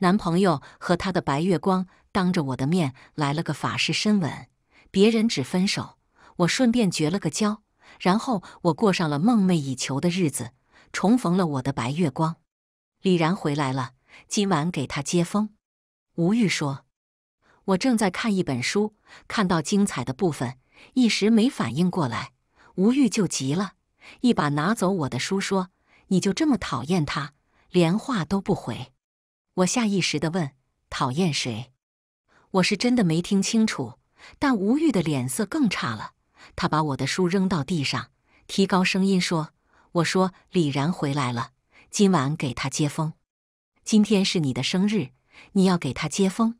男朋友和他的白月光当着我的面来了个法式深吻，别人只分手，我顺便绝了个交，然后我过上了梦寐以求的日子，重逢了我的白月光，李然回来了，今晚给他接风。吴玉说：“我正在看一本书，看到精彩的部分，一时没反应过来。”吴玉就急了，一把拿走我的书，说：“你就这么讨厌他，连话都不回。”我下意识地问：“讨厌谁？”我是真的没听清楚，但吴玉的脸色更差了。他把我的书扔到地上，提高声音说：“我说李然回来了，今晚给他接风。今天是你的生日，你要给他接风。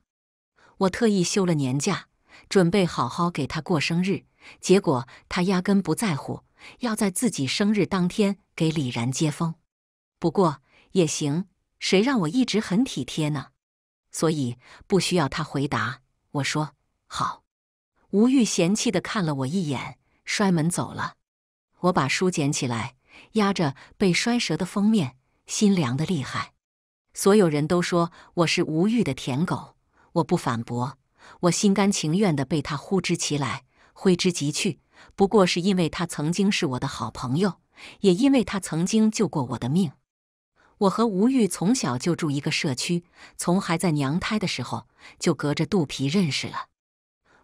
我特意休了年假，准备好好给他过生日。结果他压根不在乎，要在自己生日当天给李然接风。不过也行。”谁让我一直很体贴呢？所以不需要他回答。我说好。吴玉嫌弃的看了我一眼，摔门走了。我把书捡起来，压着被摔折的封面，心凉的厉害。所有人都说我是吴玉的舔狗，我不反驳。我心甘情愿的被他呼之即来，挥之即去，不过是因为他曾经是我的好朋友，也因为他曾经救过我的命。我和吴玉从小就住一个社区，从还在娘胎的时候就隔着肚皮认识了。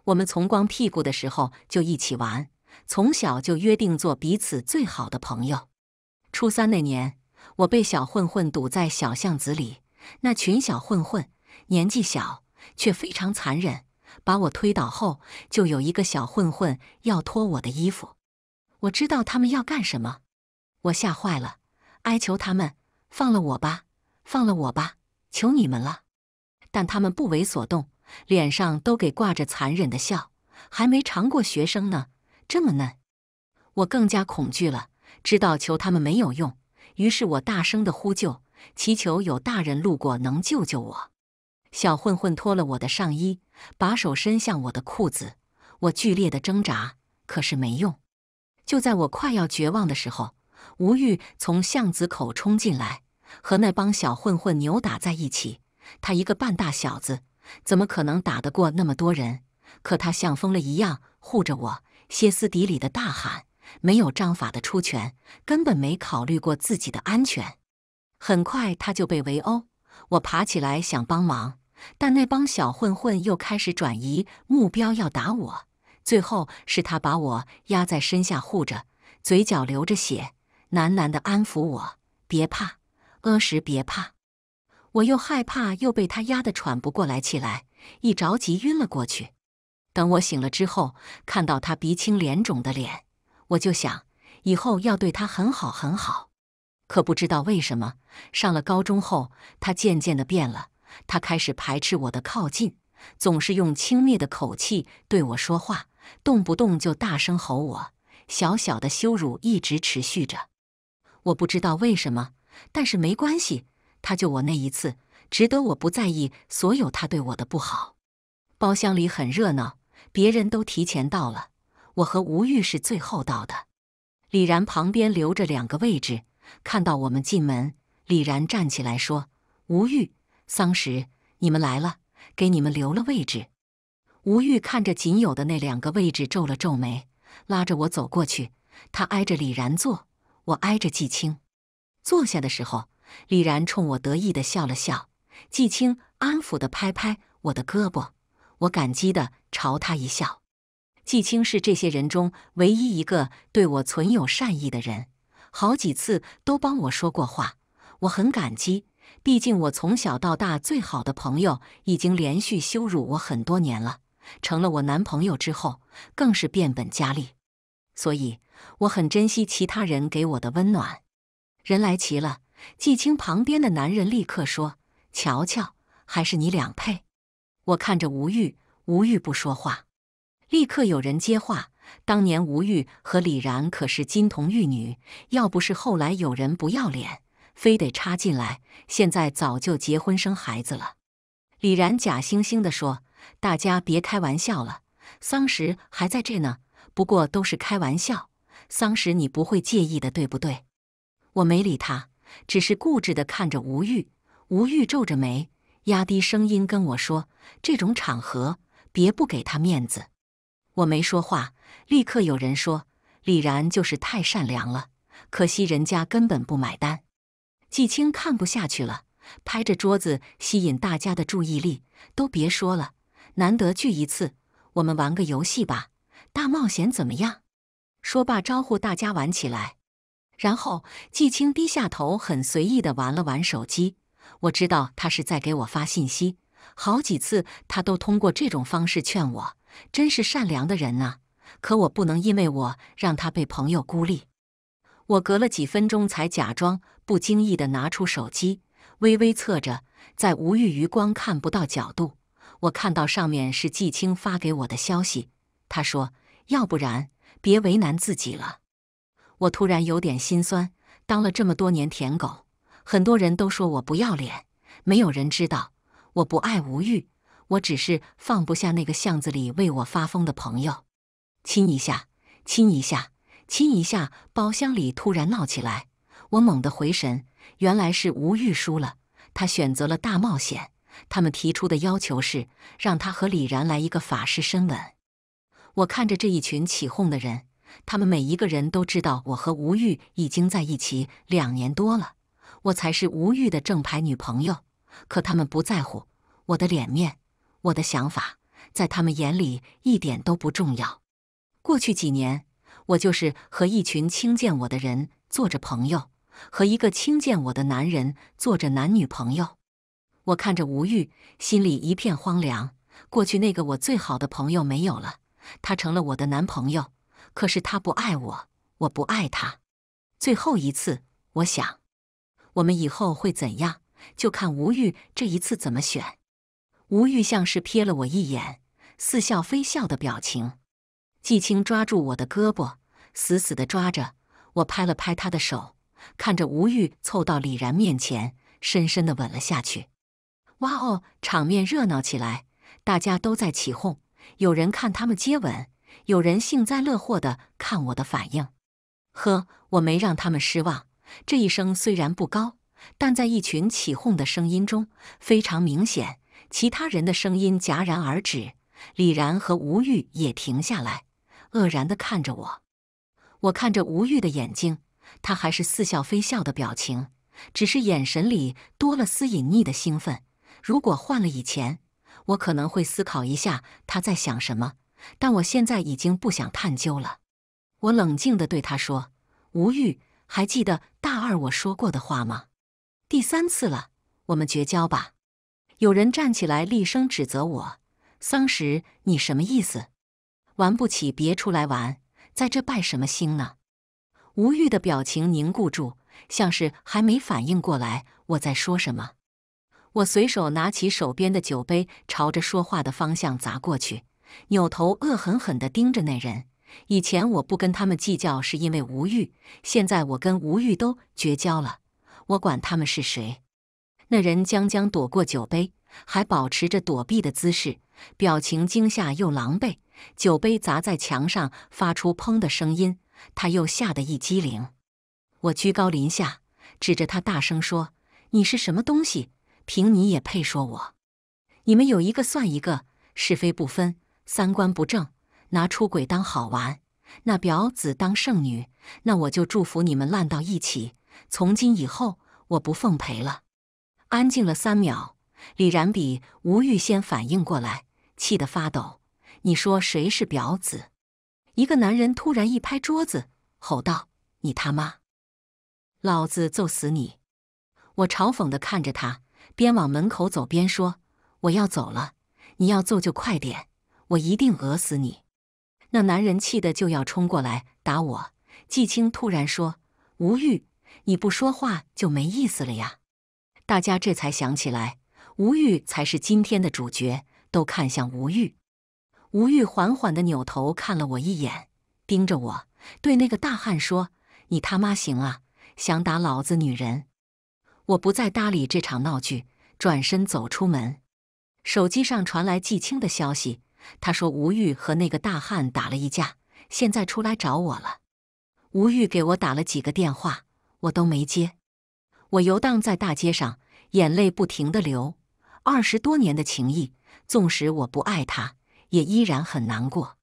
我们从光屁股的时候就一起玩，从小就约定做彼此最好的朋友。初三那年，我被小混混堵在小巷子里，那群小混混年纪小却非常残忍，把我推倒后，就有一个小混混要脱我的衣服。我知道他们要干什么，我吓坏了，哀求他们。放了我吧，放了我吧，求你们了！但他们不为所动，脸上都给挂着残忍的笑。还没尝过学生呢，这么嫩，我更加恐惧了。知道求他们没有用，于是我大声的呼救，祈求有大人路过能救救我。小混混脱了我的上衣，把手伸向我的裤子，我剧烈的挣扎，可是没用。就在我快要绝望的时候，吴玉从巷子口冲进来。和那帮小混混扭打在一起，他一个半大小子，怎么可能打得过那么多人？可他像疯了一样护着我，歇斯底里的大喊，没有章法的出拳，根本没考虑过自己的安全。很快他就被围殴，我爬起来想帮忙，但那帮小混混又开始转移目标，要打我。最后是他把我压在身下护着，嘴角流着血，喃喃的安抚我：“别怕。”阿石，别怕！我又害怕，又被他压得喘不过来气来，一着急晕了过去。等我醒了之后，看到他鼻青脸肿的脸，我就想以后要对他很好很好。可不知道为什么，上了高中后，他渐渐的变了，他开始排斥我的靠近，总是用轻蔑的口气对我说话，动不动就大声吼我，小小的羞辱一直持续着。我不知道为什么。但是没关系，他就我那一次，值得我不在意所有他对我的不好。包厢里很热闹，别人都提前到了，我和吴玉是最后到的。李然旁边留着两个位置，看到我们进门，李然站起来说：“吴玉、桑石，你们来了，给你们留了位置。”吴玉看着仅有的那两个位置，皱了皱眉，拉着我走过去。他挨着李然坐，我挨着季青。坐下的时候，李然冲我得意地笑了笑，季青安抚地拍拍我的胳膊，我感激地朝他一笑。季青是这些人中唯一一个对我存有善意的人，好几次都帮我说过话，我很感激。毕竟我从小到大最好的朋友已经连续羞辱我很多年了，成了我男朋友之后更是变本加厉，所以我很珍惜其他人给我的温暖。人来齐了，季青旁边的男人立刻说：“瞧瞧，还是你俩配。”我看着吴玉，吴玉不说话。立刻有人接话：“当年吴玉和李然可是金童玉女，要不是后来有人不要脸，非得插进来，现在早就结婚生孩子了。”李然假惺惺地说：“大家别开玩笑了，桑石还在这呢。不过都是开玩笑，桑石你不会介意的，对不对？”我没理他，只是固执的看着吴玉。吴玉皱着眉，压低声音跟我说：“这种场合，别不给他面子。”我没说话，立刻有人说：“李然就是太善良了，可惜人家根本不买单。”季青看不下去了，拍着桌子吸引大家的注意力：“都别说了，难得聚一次，我们玩个游戏吧，大冒险怎么样？”说罢招呼大家玩起来。然后，季青低下头，很随意地玩了玩手机。我知道他是在给我发信息，好几次他都通过这种方式劝我，真是善良的人呐。可我不能因为我让他被朋友孤立。我隔了几分钟才假装不经意地拿出手机，微微侧着，在无欲余光看不到角度，我看到上面是季青发给我的消息。他说：“要不然，别为难自己了。”我突然有点心酸，当了这么多年舔狗，很多人都说我不要脸。没有人知道，我不爱吴玉，我只是放不下那个巷子里为我发疯的朋友。亲一下，亲一下，亲一下！包厢里突然闹起来，我猛地回神，原来是吴玉输了，他选择了大冒险。他们提出的要求是让他和李然来一个法式深吻。我看着这一群起哄的人。他们每一个人都知道我和吴玉已经在一起两年多了，我才是吴玉的正牌女朋友。可他们不在乎我的脸面，我的想法在他们眼里一点都不重要。过去几年，我就是和一群轻贱我的人做着朋友，和一个轻贱我的男人做着男女朋友。我看着吴玉，心里一片荒凉。过去那个我最好的朋友没有了，他成了我的男朋友。可是他不爱我，我不爱他。最后一次，我想，我们以后会怎样？就看吴玉这一次怎么选。吴玉像是瞥了我一眼，似笑非笑的表情。季青抓住我的胳膊，死死的抓着。我拍了拍他的手，看着吴玉凑到李然面前，深深的吻了下去。哇哦，场面热闹起来，大家都在起哄，有人看他们接吻。有人幸灾乐祸地看我的反应，呵，我没让他们失望。这一声虽然不高，但在一群起哄的声音中非常明显。其他人的声音戛然而止，李然和吴玉也停下来，愕然地看着我。我看着吴玉的眼睛，他还是似笑非笑的表情，只是眼神里多了丝隐匿的兴奋。如果换了以前，我可能会思考一下他在想什么。但我现在已经不想探究了。我冷静地对他说：“吴玉，还记得大二我说过的话吗？第三次了，我们绝交吧。”有人站起来厉声指责我：“桑石，你什么意思？玩不起，别出来玩，在这拜什么兴呢？”吴玉的表情凝固住，像是还没反应过来我在说什么。我随手拿起手边的酒杯，朝着说话的方向砸过去。扭头恶狠狠地盯着那人。以前我不跟他们计较，是因为吴玉。现在我跟吴玉都绝交了，我管他们是谁。那人将将躲过酒杯，还保持着躲避的姿势，表情惊吓又狼狈。酒杯砸在墙上，发出“砰”的声音，他又吓得一激灵。我居高临下，指着他大声说：“你是什么东西？凭你也配说我？你们有一个算一个，是非不分。”三观不正，拿出轨当好玩，那婊子当剩女，那我就祝福你们烂到一起。从今以后，我不奉陪了。安静了三秒，李然比吴玉先反应过来，气得发抖。你说谁是婊子？一个男人突然一拍桌子，吼道：“你他妈，老子揍死你！”我嘲讽的看着他，边往门口走边说：“我要走了，你要揍就快点。”我一定讹死你！那男人气得就要冲过来打我。季青突然说：“吴玉，你不说话就没意思了呀！”大家这才想起来，吴玉才是今天的主角，都看向吴玉。吴玉缓缓地扭头看了我一眼，盯着我，对那个大汉说：“你他妈行啊，想打老子女人！”我不再搭理这场闹剧，转身走出门。手机上传来季青的消息。他说：“吴玉和那个大汉打了一架，现在出来找我了。”吴玉给我打了几个电话，我都没接。我游荡在大街上，眼泪不停的流。二十多年的情谊，纵使我不爱他，也依然很难过。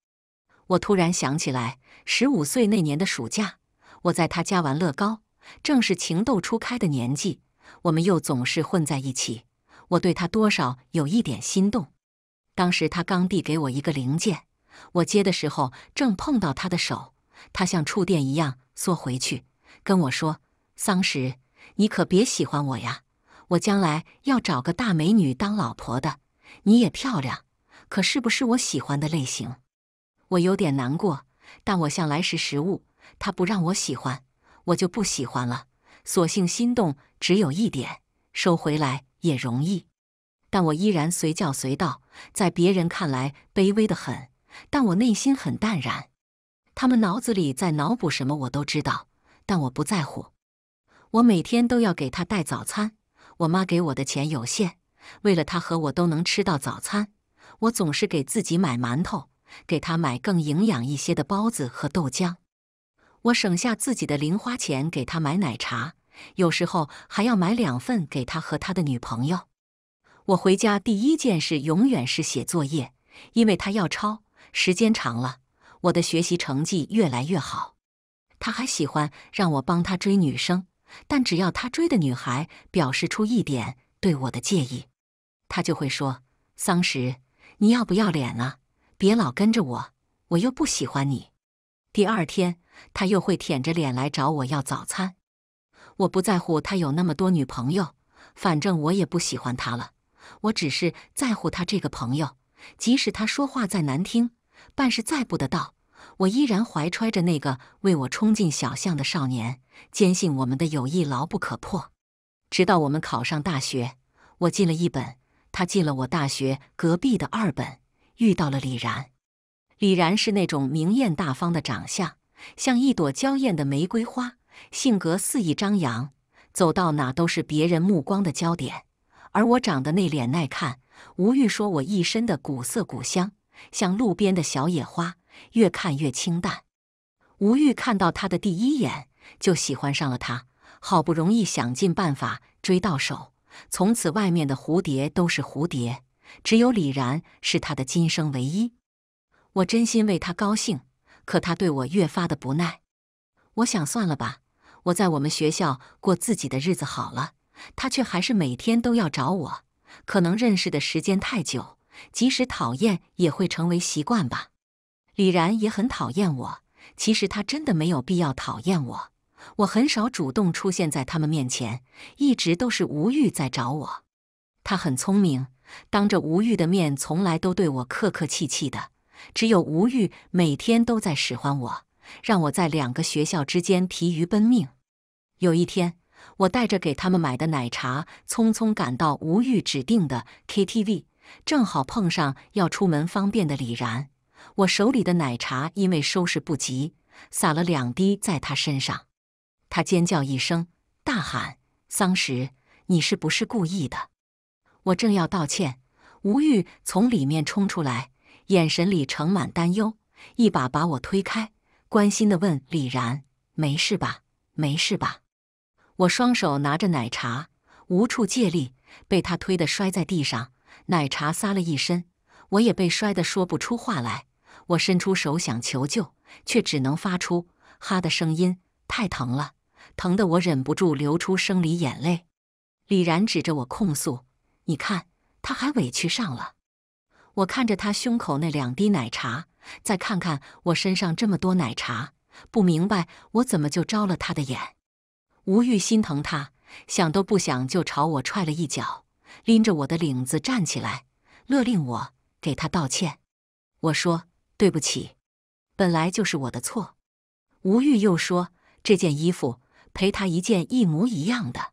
我突然想起来，十五岁那年的暑假，我在他家玩乐高，正是情窦初开的年纪，我们又总是混在一起，我对他多少有一点心动。当时他刚递给我一个零件，我接的时候正碰到他的手，他像触电一样缩回去，跟我说：“桑石，你可别喜欢我呀，我将来要找个大美女当老婆的。你也漂亮，可是不是我喜欢的类型。”我有点难过，但我向来识时务，他不让我喜欢，我就不喜欢了。索性心动只有一点，收回来也容易。但我依然随叫随到，在别人看来卑微的很，但我内心很淡然。他们脑子里在脑补什么，我都知道，但我不在乎。我每天都要给他带早餐。我妈给我的钱有限，为了他和我都能吃到早餐，我总是给自己买馒头，给他买更营养一些的包子和豆浆。我省下自己的零花钱给他买奶茶，有时候还要买两份给他和他的女朋友。我回家第一件事永远是写作业，因为他要抄。时间长了，我的学习成绩越来越好。他还喜欢让我帮他追女生，但只要他追的女孩表示出一点对我的介意，他就会说：“桑石，你要不要脸啊？别老跟着我，我又不喜欢你。”第二天，他又会舔着脸来找我要早餐。我不在乎他有那么多女朋友，反正我也不喜欢他了。我只是在乎他这个朋友，即使他说话再难听，办事再不得道，我依然怀揣着那个为我冲进小巷的少年，坚信我们的友谊牢不可破。直到我们考上大学，我进了一本，他进了我大学隔壁的二本，遇到了李然。李然是那种明艳大方的长相，像一朵娇艳的玫瑰花，性格肆意张扬，走到哪都是别人目光的焦点。而我长得内敛耐看，吴玉说我一身的古色古香，像路边的小野花，越看越清淡。吴玉看到他的第一眼就喜欢上了他，好不容易想尽办法追到手，从此外面的蝴蝶都是蝴蝶，只有李然是他的今生唯一。我真心为他高兴，可他对我越发的不耐。我想算了吧，我在我们学校过自己的日子好了。他却还是每天都要找我，可能认识的时间太久，即使讨厌也会成为习惯吧。李然也很讨厌我，其实他真的没有必要讨厌我。我很少主动出现在他们面前，一直都是吴玉在找我。他很聪明，当着吴玉的面从来都对我客客气气的，只有吴玉每天都在使唤我，让我在两个学校之间疲于奔命。有一天。我带着给他们买的奶茶，匆匆赶到吴玉指定的 KTV，正好碰上要出门方便的李然。我手里的奶茶因为收拾不及，洒了两滴在他身上。他尖叫一声，大喊：“桑石，你是不是故意的？”我正要道歉，吴玉从里面冲出来，眼神里盛满担忧，一把把我推开，关心地问：“李然，没事吧？没事吧？”我双手拿着奶茶，无处借力，被他推得摔在地上，奶茶撒了一身，我也被摔得说不出话来。我伸出手想求救，却只能发出“哈”的声音，太疼了，疼得我忍不住流出生理眼泪。李然指着我控诉：“你看，他还委屈上了。”我看着他胸口那两滴奶茶，再看看我身上这么多奶茶，不明白我怎么就招了他的眼。吴玉心疼他，想都不想就朝我踹了一脚，拎着我的领子站起来，勒令我给他道歉。我说：“对不起，本来就是我的错。”吴玉又说：“这件衣服赔他一件一模一样的。”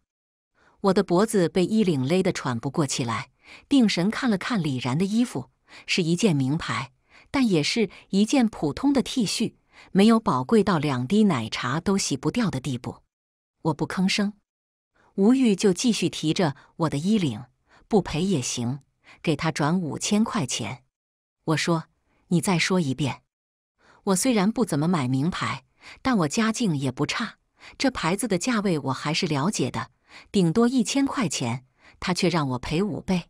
我的脖子被衣领勒得喘不过气来，定神看了看李然的衣服，是一件名牌，但也是一件普通的 T 恤，没有宝贵到两滴奶茶都洗不掉的地步。我不吭声，吴玉就继续提着我的衣领，不赔也行，给他转五千块钱。我说：“你再说一遍。”我虽然不怎么买名牌，但我家境也不差，这牌子的价位我还是了解的，顶多一千块钱，他却让我赔五倍。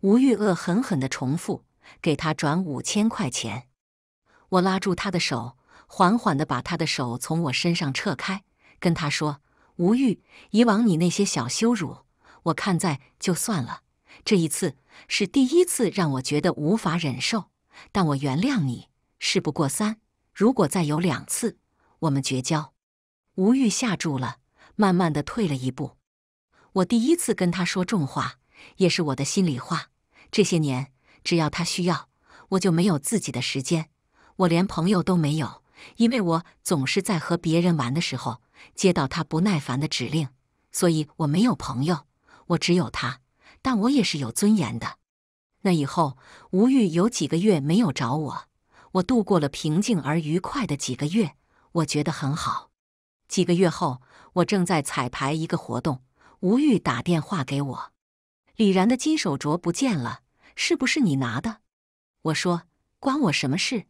吴玉恶狠狠地重复：“给他转五千块钱。”我拉住他的手，缓缓地把他的手从我身上撤开，跟他说。吴玉，以往你那些小羞辱，我看在就算了。这一次是第一次让我觉得无法忍受，但我原谅你。事不过三，如果再有两次，我们绝交。吴玉下注了，慢慢的退了一步。我第一次跟他说重话，也是我的心里话。这些年，只要他需要，我就没有自己的时间，我连朋友都没有，因为我总是在和别人玩的时候。接到他不耐烦的指令，所以我没有朋友，我只有他，但我也是有尊严的。那以后，吴玉有几个月没有找我，我度过了平静而愉快的几个月，我觉得很好。几个月后，我正在彩排一个活动，吴玉打电话给我，李然的金手镯不见了，是不是你拿的？我说关我什么事？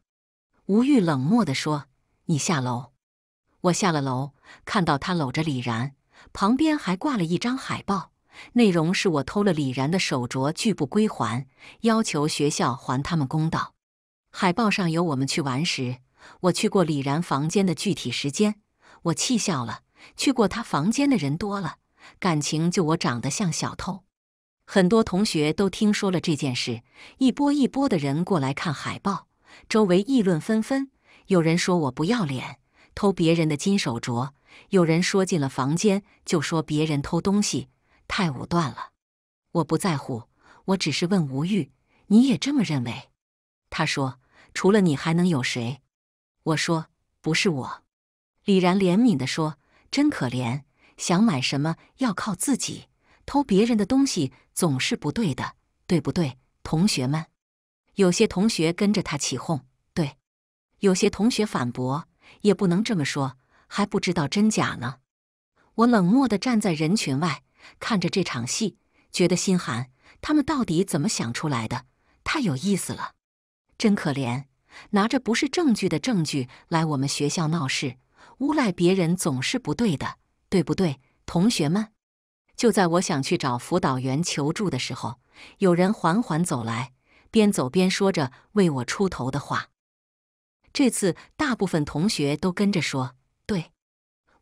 吴玉冷漠地说：“你下楼。”我下了楼。看到他搂着李然，旁边还挂了一张海报，内容是我偷了李然的手镯，拒不归还，要求学校还他们公道。海报上有我们去玩时我去过李然房间的具体时间。我气笑了，去过他房间的人多了，感情就我长得像小偷。很多同学都听说了这件事，一波一波的人过来看海报，周围议论纷纷，有人说我不要脸。偷别人的金手镯，有人说进了房间就说别人偷东西，太武断了。我不在乎，我只是问吴玉，你也这么认为？他说：“除了你还能有谁？”我说：“不是我。”李然怜悯的说：“真可怜，想买什么要靠自己，偷别人的东西总是不对的，对不对，同学们？”有些同学跟着他起哄：“对。”有些同学反驳。也不能这么说，还不知道真假呢。我冷漠地站在人群外，看着这场戏，觉得心寒。他们到底怎么想出来的？太有意思了！真可怜，拿着不是证据的证据来我们学校闹事，诬赖别人总是不对的，对不对，同学们？就在我想去找辅导员求助的时候，有人缓缓走来，边走边说着为我出头的话。这次大部分同学都跟着说：“对。”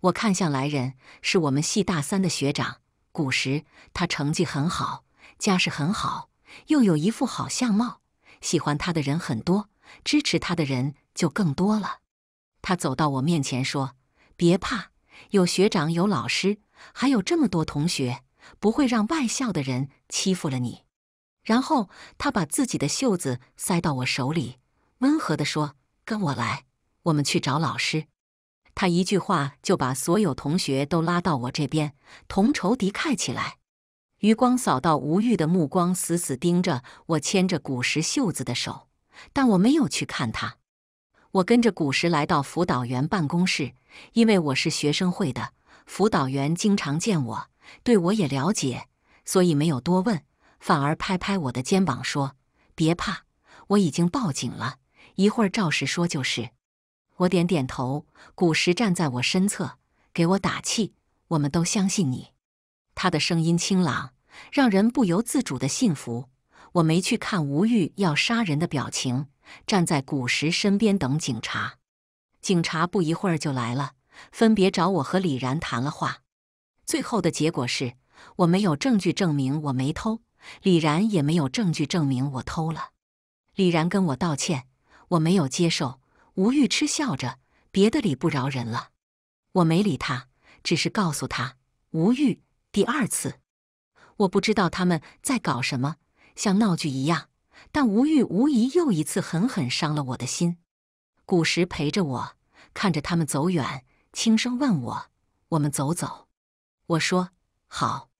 我看向来人，是我们系大三的学长古时。他成绩很好，家世很好，又有一副好相貌，喜欢他的人很多，支持他的人就更多了。他走到我面前说：“别怕，有学长，有老师，还有这么多同学，不会让外校的人欺负了你。”然后他把自己的袖子塞到我手里，温和的说。跟我来，我们去找老师。他一句话就把所有同学都拉到我这边，同仇敌忾起来。余光扫到吴玉的目光，死死盯着我牵着古时袖子的手，但我没有去看他。我跟着古时来到辅导员办公室，因为我是学生会的，辅导员经常见我，对我也了解，所以没有多问，反而拍拍我的肩膀说：“别怕，我已经报警了。”一会儿照实说就是，我点点头。古时站在我身侧，给我打气。我们都相信你。他的声音清朗，让人不由自主的信服。我没去看吴玉要杀人的表情，站在古时身边等警察。警察不一会儿就来了，分别找我和李然谈了话。最后的结果是我没有证据证明我没偷，李然也没有证据证明我偷了。李然跟我道歉。我没有接受，吴玉痴笑着，别的理不饶人了。我没理他，只是告诉他，吴玉，第二次。我不知道他们在搞什么，像闹剧一样。但吴玉无疑又一次狠狠伤了我的心。古时陪着我，看着他们走远，轻声问我：“我们走走？”我说：“好。”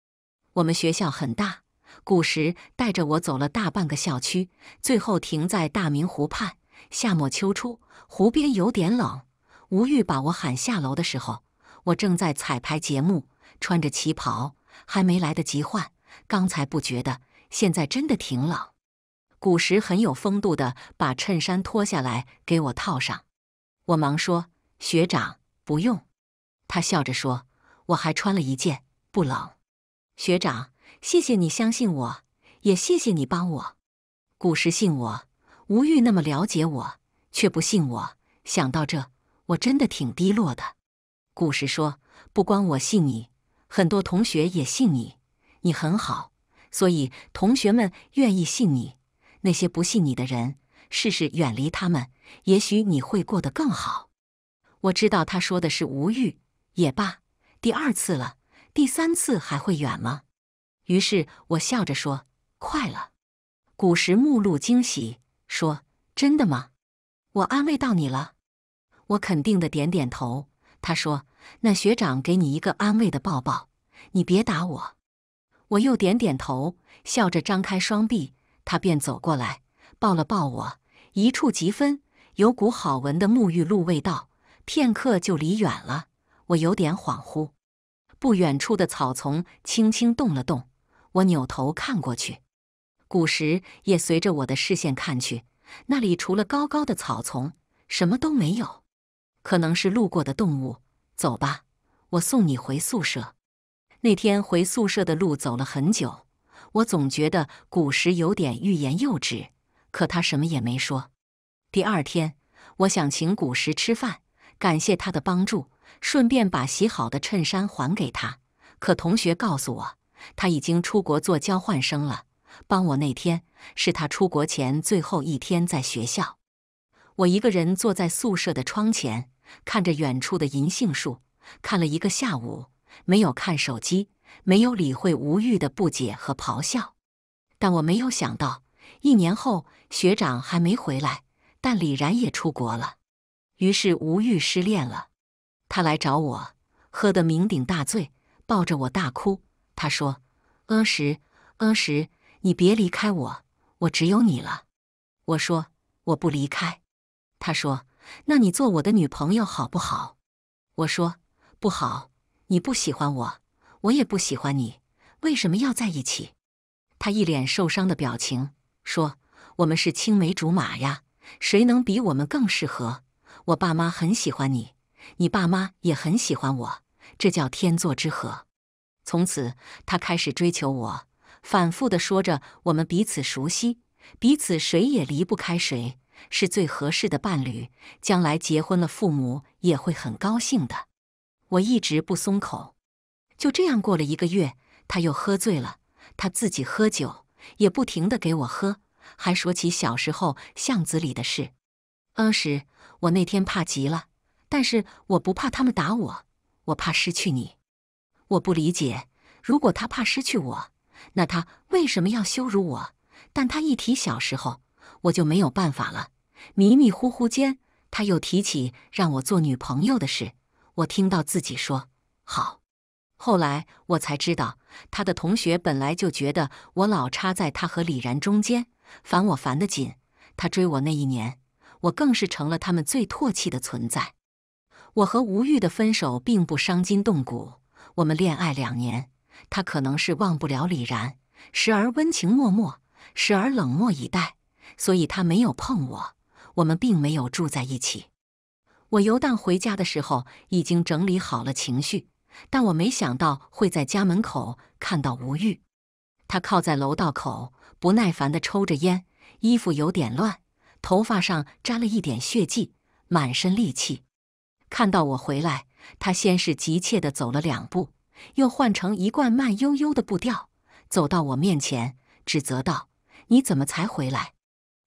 我们学校很大，古时带着我走了大半个校区，最后停在大明湖畔。夏末秋初，湖边有点冷。吴玉把我喊下楼的时候，我正在彩排节目，穿着旗袍，还没来得及换。刚才不觉得，现在真的挺冷。古时很有风度的，把衬衫脱下来给我套上。我忙说：“学长不用。”他笑着说：“我还穿了一件，不冷。”学长，谢谢你相信我，也谢谢你帮我。古时信我。吴玉那么了解我，却不信我。想到这，我真的挺低落的。古时说，不光我信你，很多同学也信你。你很好，所以同学们愿意信你。那些不信你的人，试试远离他们，也许你会过得更好。我知道他说的是吴欲也罢，第二次了，第三次还会远吗？于是我笑着说：“快了。”古时目露惊喜。说真的吗？我安慰到你了。我肯定的点点头。他说：“那学长给你一个安慰的抱抱，你别打我。”我又点点头，笑着张开双臂。他便走过来，抱了抱我，一触即分，有股好闻的沐浴露味道。片刻就离远了。我有点恍惚。不远处的草丛轻轻动了动，我扭头看过去。古时也随着我的视线看去，那里除了高高的草丛，什么都没有。可能是路过的动物。走吧，我送你回宿舍。那天回宿舍的路走了很久，我总觉得古时有点欲言又止，可他什么也没说。第二天，我想请古时吃饭，感谢他的帮助，顺便把洗好的衬衫还给他。可同学告诉我，他已经出国做交换生了。帮我那天是他出国前最后一天在学校，我一个人坐在宿舍的窗前，看着远处的银杏树，看了一个下午，没有看手机，没有理会吴玉的不解和咆哮。但我没有想到，一年后学长还没回来，但李然也出国了，于是吴玉失恋了。他来找我，喝得酩酊大醉，抱着我大哭。他说：“阿石，阿石。”你别离开我，我只有你了。我说我不离开。他说：“那你做我的女朋友好不好？”我说：“不好，你不喜欢我，我也不喜欢你，为什么要在一起？”他一脸受伤的表情说：“我们是青梅竹马呀，谁能比我们更适合？我爸妈很喜欢你，你爸妈也很喜欢我，这叫天作之合。”从此，他开始追求我。反复的说着：“我们彼此熟悉，彼此谁也离不开谁，是最合适的伴侣。将来结婚了，父母也会很高兴的。”我一直不松口。就这样过了一个月，他又喝醉了。他自己喝酒，也不停的给我喝，还说起小时候巷子里的事。当时我那天怕极了，但是我不怕他们打我，我怕失去你。我不理解，如果他怕失去我。那他为什么要羞辱我？但他一提小时候，我就没有办法了。迷迷糊糊间，他又提起让我做女朋友的事，我听到自己说好。后来我才知道，他的同学本来就觉得我老插在他和李然中间，烦我烦得紧。他追我那一年，我更是成了他们最唾弃的存在。我和吴玉的分手并不伤筋动骨，我们恋爱两年。他可能是忘不了李然，时而温情脉脉，时而冷漠以待，所以他没有碰我。我们并没有住在一起。我游荡回家的时候，已经整理好了情绪，但我没想到会在家门口看到吴玉。他靠在楼道口，不耐烦地抽着烟，衣服有点乱，头发上沾了一点血迹，满身戾气。看到我回来，他先是急切地走了两步。又换成一贯慢悠悠的步调，走到我面前，指责道：“你怎么才回来？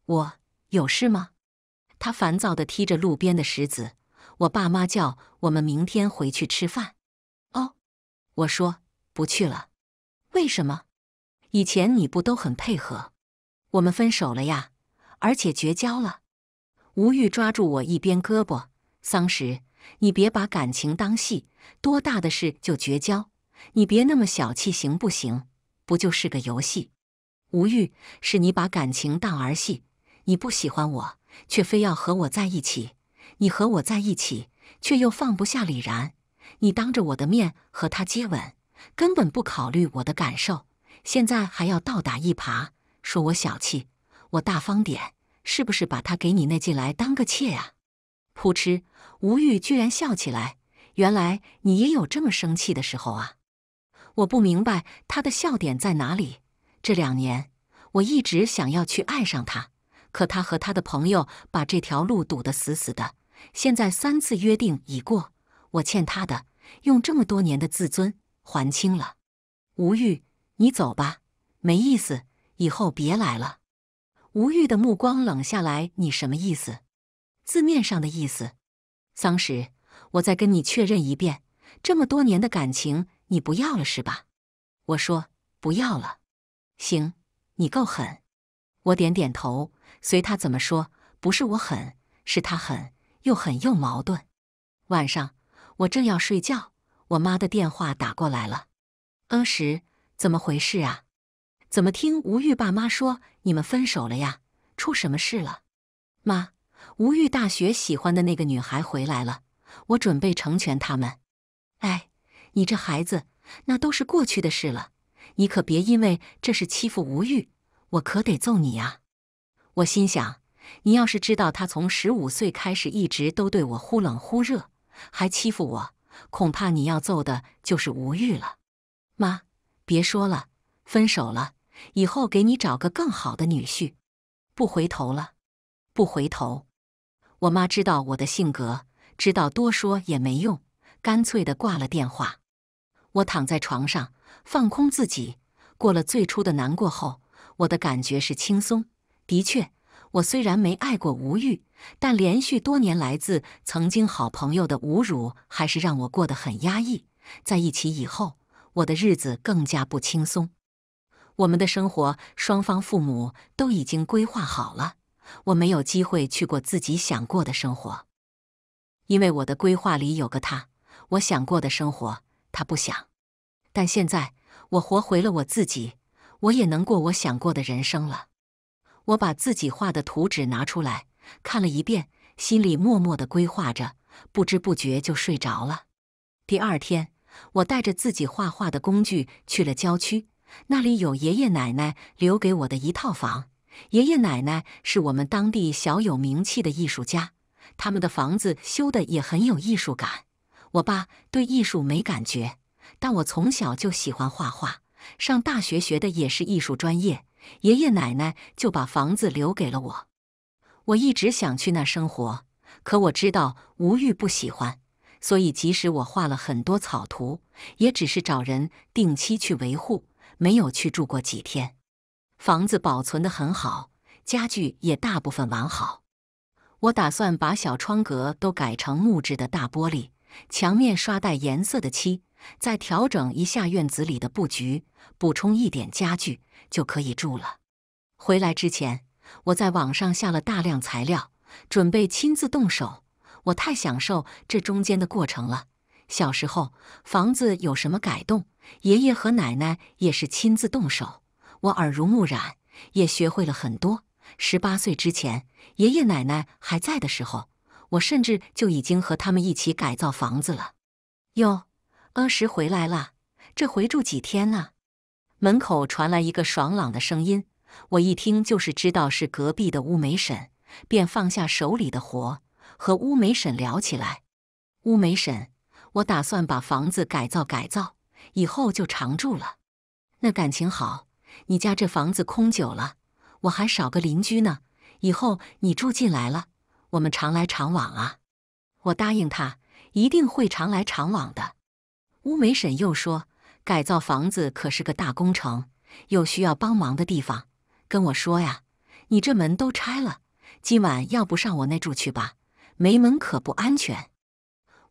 我有事吗？”他烦躁地踢着路边的石子。我爸妈叫我们明天回去吃饭。哦，我说不去了。为什么？以前你不都很配合？我们分手了呀，而且绝交了。吴玉抓住我一边胳膊，桑石。你别把感情当戏，多大的事就绝交？你别那么小气，行不行？不就是个游戏？无欲是你把感情当儿戏。你不喜欢我，却非要和我在一起。你和我在一起，却又放不下李然。你当着我的面和他接吻，根本不考虑我的感受。现在还要倒打一耙，说我小气。我大方点，是不是把他给你那进来当个妾啊？噗嗤，吴玉居然笑起来。原来你也有这么生气的时候啊！我不明白他的笑点在哪里。这两年我一直想要去爱上他，可他和他的朋友把这条路堵得死死的。现在三次约定已过，我欠他的用这么多年的自尊还清了。吴玉，你走吧，没意思，以后别来了。吴玉的目光冷下来，你什么意思？字面上的意思，桑石，我再跟你确认一遍，这么多年的感情你不要了是吧？我说不要了，行，你够狠。我点点头，随他怎么说，不是我狠，是他狠，又狠又矛盾。晚上我正要睡觉，我妈的电话打过来了。恩石，怎么回事啊？怎么听吴玉爸妈说你们分手了呀？出什么事了？妈。吴玉大学喜欢的那个女孩回来了，我准备成全他们。哎，你这孩子，那都是过去的事了，你可别因为这是欺负吴玉，我可得揍你啊！我心想，你要是知道他从十五岁开始一直都对我忽冷忽热，还欺负我，恐怕你要揍的就是吴玉了。妈，别说了，分手了，以后给你找个更好的女婿，不回头了，不回头。我妈知道我的性格，知道多说也没用，干脆的挂了电话。我躺在床上，放空自己。过了最初的难过后，我的感觉是轻松。的确，我虽然没爱过吴玉，但连续多年来自曾经好朋友的侮辱，还是让我过得很压抑。在一起以后，我的日子更加不轻松。我们的生活，双方父母都已经规划好了。我没有机会去过自己想过的生活，因为我的规划里有个他。我想过的生活，他不想。但现在我活回了我自己，我也能过我想过的人生了。我把自己画的图纸拿出来看了一遍，心里默默的规划着，不知不觉就睡着了。第二天，我带着自己画画的工具去了郊区，那里有爷爷奶奶留给我的一套房。爷爷奶奶是我们当地小有名气的艺术家，他们的房子修得也很有艺术感。我爸对艺术没感觉，但我从小就喜欢画画，上大学学的也是艺术专业。爷爷奶奶就把房子留给了我，我一直想去那生活，可我知道吴玉不喜欢，所以即使我画了很多草图，也只是找人定期去维护，没有去住过几天。房子保存的很好，家具也大部分完好。我打算把小窗格都改成木质的大玻璃，墙面刷带颜色的漆，再调整一下院子里的布局，补充一点家具，就可以住了。回来之前，我在网上下了大量材料，准备亲自动手。我太享受这中间的过程了。小时候，房子有什么改动，爷爷和奶奶也是亲自动手。我耳濡目染，也学会了很多。十八岁之前，爷爷奶奶还在的时候，我甚至就已经和他们一起改造房子了。哟，阿石回来了，这回住几天呢？门口传来一个爽朗的声音，我一听就是知道是隔壁的乌梅婶，便放下手里的活，和乌梅婶聊起来。乌梅婶，我打算把房子改造改造，以后就常住了。那感情好。你家这房子空久了，我还少个邻居呢。以后你住进来了，我们常来常往啊。我答应他，一定会常来常往的。乌梅婶又说：“改造房子可是个大工程，有需要帮忙的地方跟我说呀。你这门都拆了，今晚要不上我那住去吧？没门可不安全。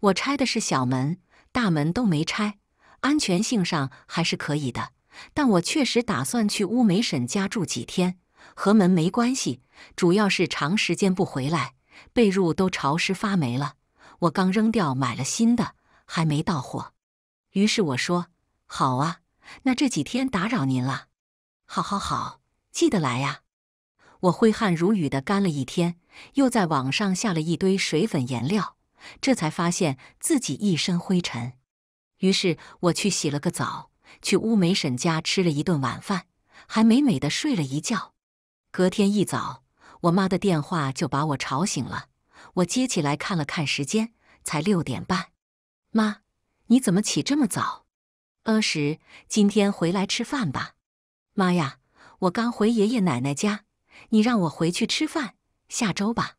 我拆的是小门，大门都没拆，安全性上还是可以的。”但我确实打算去乌梅婶家住几天，和门没关系，主要是长时间不回来，被褥都潮湿发霉了，我刚扔掉，买了新的，还没到货。于是我说：“好啊，那这几天打扰您了。”“好，好，好，记得来呀。”我挥汗如雨的干了一天，又在网上下了一堆水粉颜料，这才发现自己一身灰尘。于是我去洗了个澡。去乌梅婶家吃了一顿晚饭，还美美的睡了一觉。隔天一早，我妈的电话就把我吵醒了。我接起来看了看时间，才六点半。妈，你怎么起这么早？阿石，今天回来吃饭吧。妈呀，我刚回爷爷奶奶家，你让我回去吃饭，下周吧。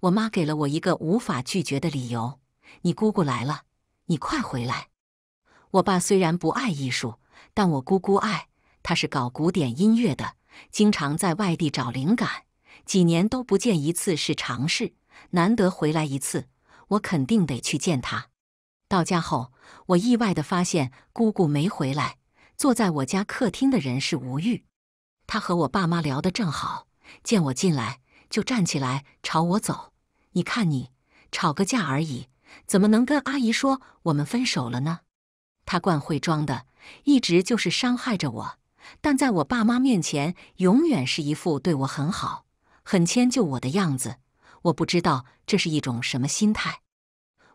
我妈给了我一个无法拒绝的理由：你姑姑来了，你快回来。我爸虽然不爱艺术，但我姑姑爱，她是搞古典音乐的，经常在外地找灵感，几年都不见一次是常事，难得回来一次，我肯定得去见她。到家后，我意外地发现姑姑没回来，坐在我家客厅的人是吴玉，她和我爸妈聊得正好，见我进来就站起来朝我走。你看你，吵个架而已，怎么能跟阿姨说我们分手了呢？他惯会装的，一直就是伤害着我，但在我爸妈面前，永远是一副对我很好、很迁就我的样子。我不知道这是一种什么心态。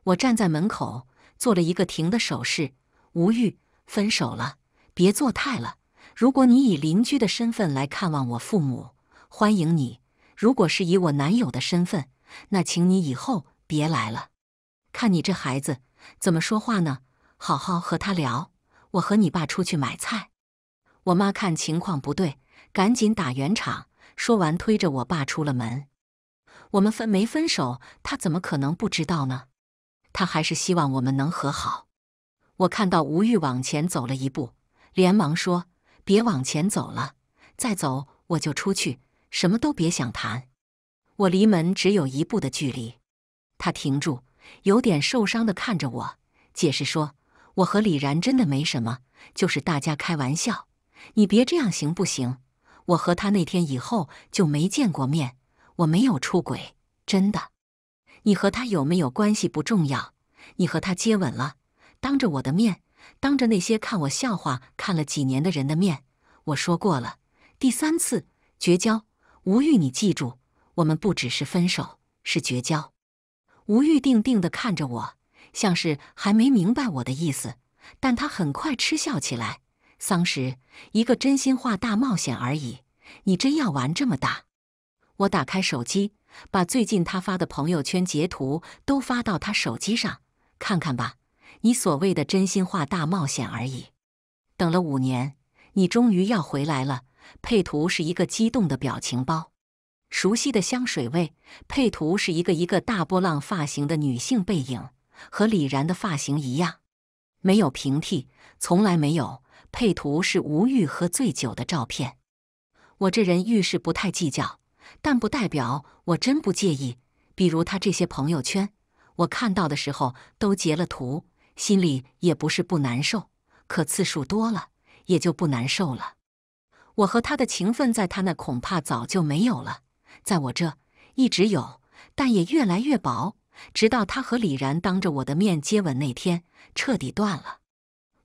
我站在门口，做了一个停的手势，无语。分手了，别做态了。如果你以邻居的身份来看望我父母，欢迎你；如果是以我男友的身份，那请你以后别来了。看你这孩子，怎么说话呢？好好和他聊，我和你爸出去买菜。我妈看情况不对，赶紧打圆场。说完，推着我爸出了门。我们分没分手？他怎么可能不知道呢？他还是希望我们能和好。我看到吴玉往前走了一步，连忙说：“别往前走了，再走我就出去，什么都别想谈。”我离门只有一步的距离，他停住，有点受伤的看着我，解释说。我和李然真的没什么，就是大家开玩笑。你别这样行不行？我和他那天以后就没见过面，我没有出轨，真的。你和他有没有关系不重要，你和他接吻了，当着我的面，当着那些看我笑话看了几年的人的面，我说过了，第三次绝交。吴玉，你记住，我们不只是分手，是绝交。吴玉定定地看着我。像是还没明白我的意思，但他很快嗤笑起来。丧尸，一个真心话大冒险而已，你真要玩这么大？我打开手机，把最近他发的朋友圈截图都发到他手机上，看看吧。你所谓的真心话大冒险而已。等了五年，你终于要回来了。配图是一个激动的表情包，熟悉的香水味。配图是一个一个大波浪发型的女性背影。和李然的发型一样，没有平替，从来没有。配图是吴玉喝醉酒的照片。我这人遇事不太计较，但不代表我真不介意。比如他这些朋友圈，我看到的时候都截了图，心里也不是不难受。可次数多了，也就不难受了。我和他的情分在他那恐怕早就没有了，在我这一直有，但也越来越薄。直到他和李然当着我的面接吻那天，彻底断了。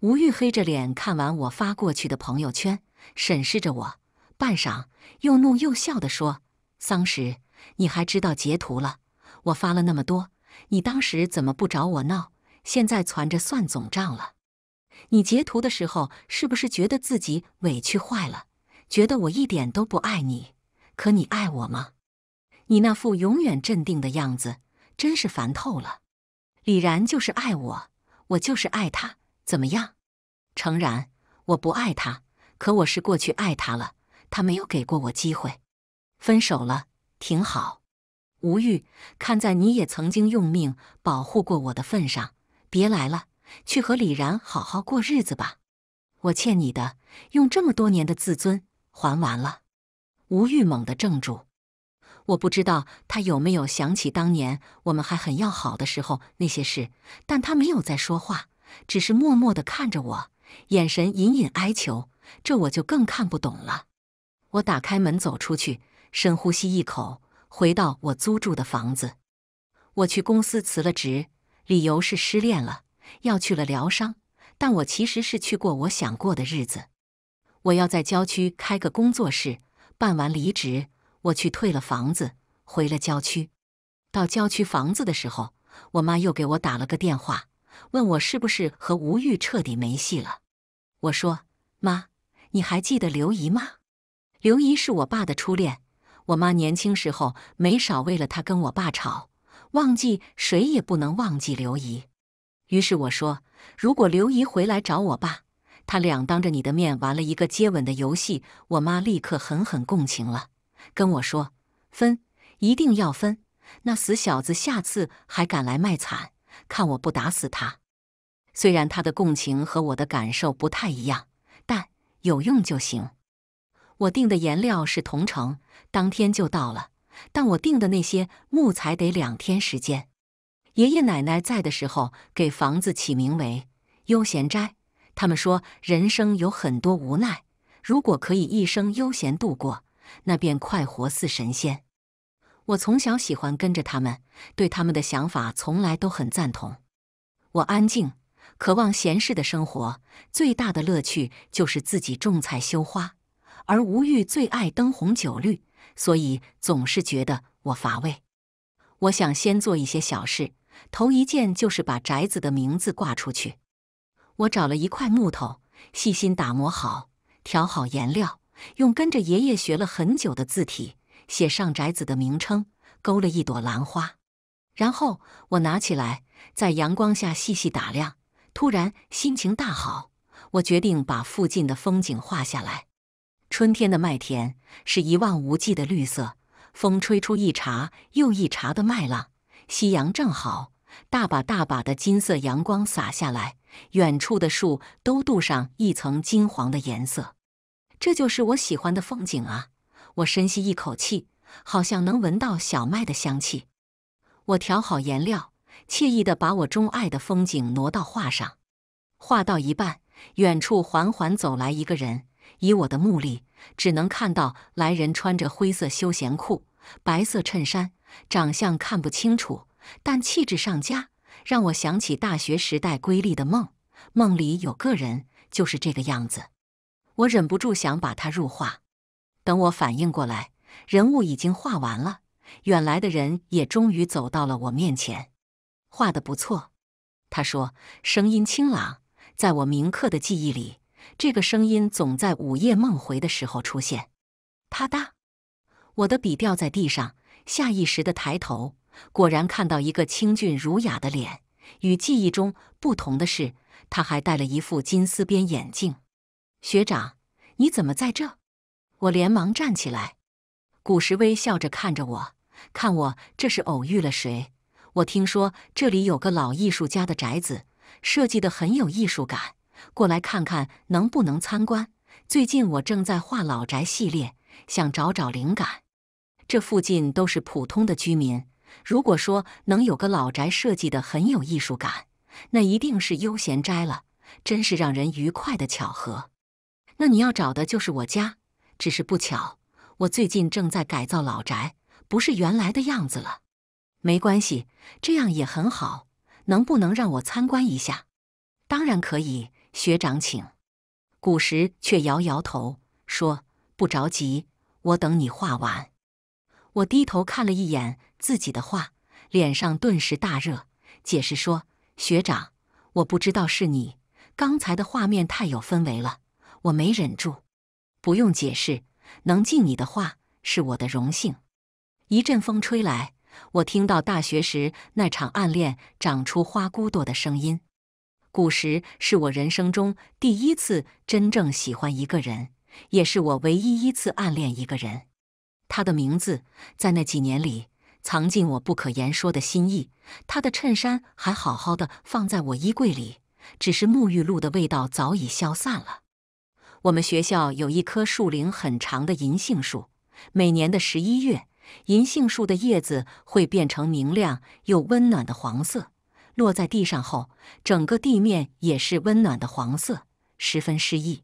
吴玉黑着脸看完我发过去的朋友圈，审视着我，半晌，又怒又笑地说：“桑石，你还知道截图了？我发了那么多，你当时怎么不找我闹？现在攒着算总账了？你截图的时候是不是觉得自己委屈坏了？觉得我一点都不爱你？可你爱我吗？你那副永远镇定的样子。”真是烦透了，李然就是爱我，我就是爱他，怎么样？诚然，我不爱他，可我是过去爱他了，他没有给过我机会，分手了挺好。吴玉，看在你也曾经用命保护过我的份上，别来了，去和李然好好过日子吧，我欠你的，用这么多年的自尊还完了。吴玉猛地怔住。我不知道他有没有想起当年我们还很要好的时候那些事，但他没有在说话，只是默默的看着我，眼神隐隐哀求，这我就更看不懂了。我打开门走出去，深呼吸一口，回到我租住的房子。我去公司辞了职，理由是失恋了，要去了疗伤，但我其实是去过我想过的日子。我要在郊区开个工作室，办完离职。我去退了房子，回了郊区。到郊区房子的时候，我妈又给我打了个电话，问我是不是和吴玉彻底没戏了。我说：“妈，你还记得刘姨吗？刘姨是我爸的初恋。我妈年轻时候没少为了她跟我爸吵，忘记谁也不能忘记刘姨。”于是我说：“如果刘姨回来找我爸，他俩当着你的面玩了一个接吻的游戏。”我妈立刻狠狠共情了。跟我说，分一定要分！那死小子下次还敢来卖惨，看我不打死他！虽然他的共情和我的感受不太一样，但有用就行。我订的颜料是同城，当天就到了。但我订的那些木材得两天时间。爷爷奶奶在的时候，给房子起名为“悠闲斋”。他们说，人生有很多无奈，如果可以一生悠闲度过。那便快活似神仙。我从小喜欢跟着他们，对他们的想法从来都很赞同。我安静，渴望闲适的生活，最大的乐趣就是自己种菜、修花。而吴玉最爱灯红酒绿，所以总是觉得我乏味。我想先做一些小事，头一件就是把宅子的名字挂出去。我找了一块木头，细心打磨好，调好颜料。用跟着爷爷学了很久的字体写上宅子的名称，勾了一朵兰花，然后我拿起来在阳光下细细打量，突然心情大好，我决定把附近的风景画下来。春天的麦田是一望无际的绿色，风吹出一茬又一茬的麦浪，夕阳正好，大把大把的金色阳光洒下来，远处的树都镀上一层金黄的颜色。这就是我喜欢的风景啊！我深吸一口气，好像能闻到小麦的香气。我调好颜料，惬意的把我钟爱的风景挪到画上。画到一半，远处缓缓走来一个人。以我的目力，只能看到来人穿着灰色休闲裤、白色衬衫，长相看不清楚，但气质上佳，让我想起大学时代瑰丽的梦。梦里有个人，就是这个样子。我忍不住想把他入画，等我反应过来，人物已经画完了，远来的人也终于走到了我面前。画得不错，他说，声音清朗，在我铭刻的记忆里，这个声音总在午夜梦回的时候出现。啪嗒，我的笔掉在地上，下意识的抬头，果然看到一个清俊儒雅的脸，与记忆中不同的是，他还戴了一副金丝边眼镜。学长，你怎么在这？我连忙站起来。古时微笑着看着我，看我这是偶遇了谁？我听说这里有个老艺术家的宅子，设计的很有艺术感，过来看看能不能参观。最近我正在画老宅系列，想找找灵感。这附近都是普通的居民，如果说能有个老宅设计的很有艺术感，那一定是悠闲斋了。真是让人愉快的巧合。那你要找的就是我家，只是不巧，我最近正在改造老宅，不是原来的样子了。没关系，这样也很好。能不能让我参观一下？当然可以，学长，请。古时却摇摇头说：“不着急，我等你画完。”我低头看了一眼自己的画，脸上顿时大热，解释说：“学长，我不知道是你，刚才的画面太有氛围了。”我没忍住，不用解释，能敬你的话是我的荣幸。一阵风吹来，我听到大学时那场暗恋长出花骨朵的声音。古时是我人生中第一次真正喜欢一个人，也是我唯一一次暗恋一个人。他的名字在那几年里藏进我不可言说的心意。他的衬衫还好好的放在我衣柜里，只是沐浴露的味道早已消散了。我们学校有一棵树龄很长的银杏树，每年的十一月，银杏树的叶子会变成明亮又温暖的黄色，落在地上后，整个地面也是温暖的黄色，十分诗意。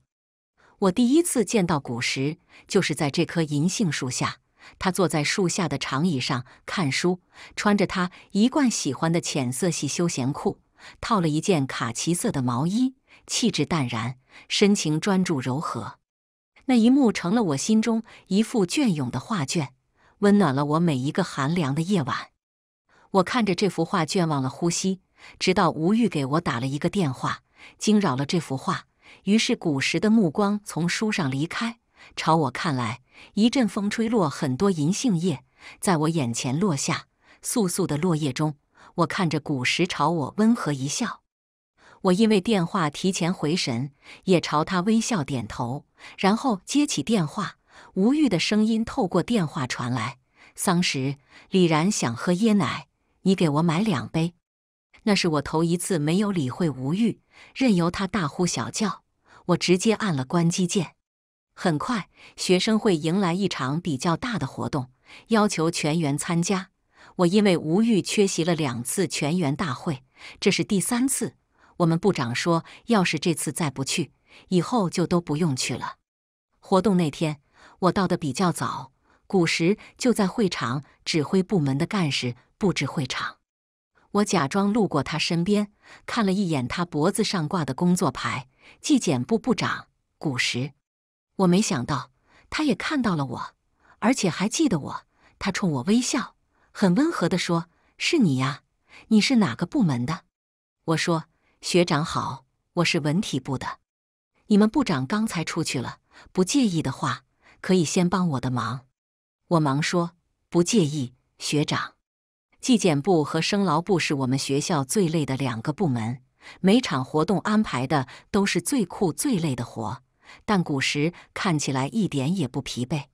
我第一次见到古时，就是在这棵银杏树下，他坐在树下的长椅上看书，穿着他一贯喜欢的浅色系休闲裤，套了一件卡其色的毛衣。气质淡然，深情专注，柔和。那一幕成了我心中一幅隽永的画卷，温暖了我每一个寒凉的夜晚。我看着这幅画卷，忘了呼吸，直到吴玉给我打了一个电话，惊扰了这幅画。于是古时的目光从书上离开，朝我看来。一阵风吹落很多银杏叶，在我眼前落下，簌簌的落叶中，我看着古时朝我温和一笑。我因为电话提前回神，也朝他微笑点头，然后接起电话。吴玉的声音透过电话传来：“桑石，李然想喝椰奶，你给我买两杯。”那是我头一次没有理会吴玉，任由他大呼小叫。我直接按了关机键。很快，学生会迎来一场比较大的活动，要求全员参加。我因为吴玉缺席了两次全员大会，这是第三次。我们部长说：“要是这次再不去，以后就都不用去了。”活动那天，我到的比较早，古时就在会场指挥部门的干事布置会场。我假装路过他身边，看了一眼他脖子上挂的工作牌，“纪检部部长，古时。”我没想到他也看到了我，而且还记得我。他冲我微笑，很温和的说：“是你呀，你是哪个部门的？”我说。学长好，我是文体部的。你们部长刚才出去了，不介意的话，可以先帮我的忙。我忙说不介意，学长。纪检部和生劳部是我们学校最累的两个部门，每场活动安排的都是最酷最累的活。但古时看起来一点也不疲惫。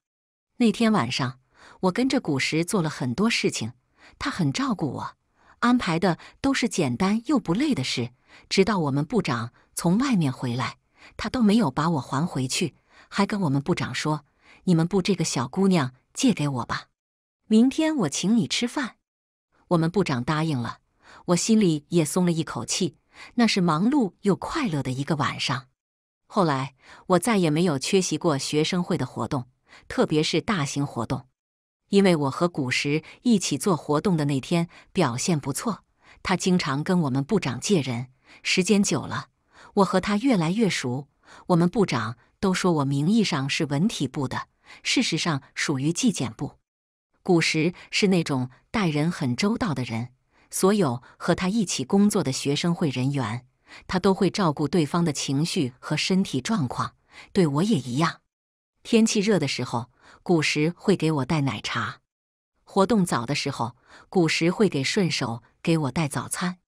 那天晚上，我跟着古时做了很多事情，他很照顾我，安排的都是简单又不累的事。直到我们部长从外面回来，他都没有把我还回去，还跟我们部长说：“你们部这个小姑娘借给我吧，明天我请你吃饭。”我们部长答应了，我心里也松了一口气。那是忙碌又快乐的一个晚上。后来我再也没有缺席过学生会的活动，特别是大型活动，因为我和古时一起做活动的那天表现不错，他经常跟我们部长借人。时间久了，我和他越来越熟。我们部长都说我名义上是文体部的，事实上属于纪检部。古时是那种待人很周到的人，所有和他一起工作的学生会人员，他都会照顾对方的情绪和身体状况。对我也一样。天气热的时候，古时会给我带奶茶；活动早的时候，古时会给顺手给我带早餐。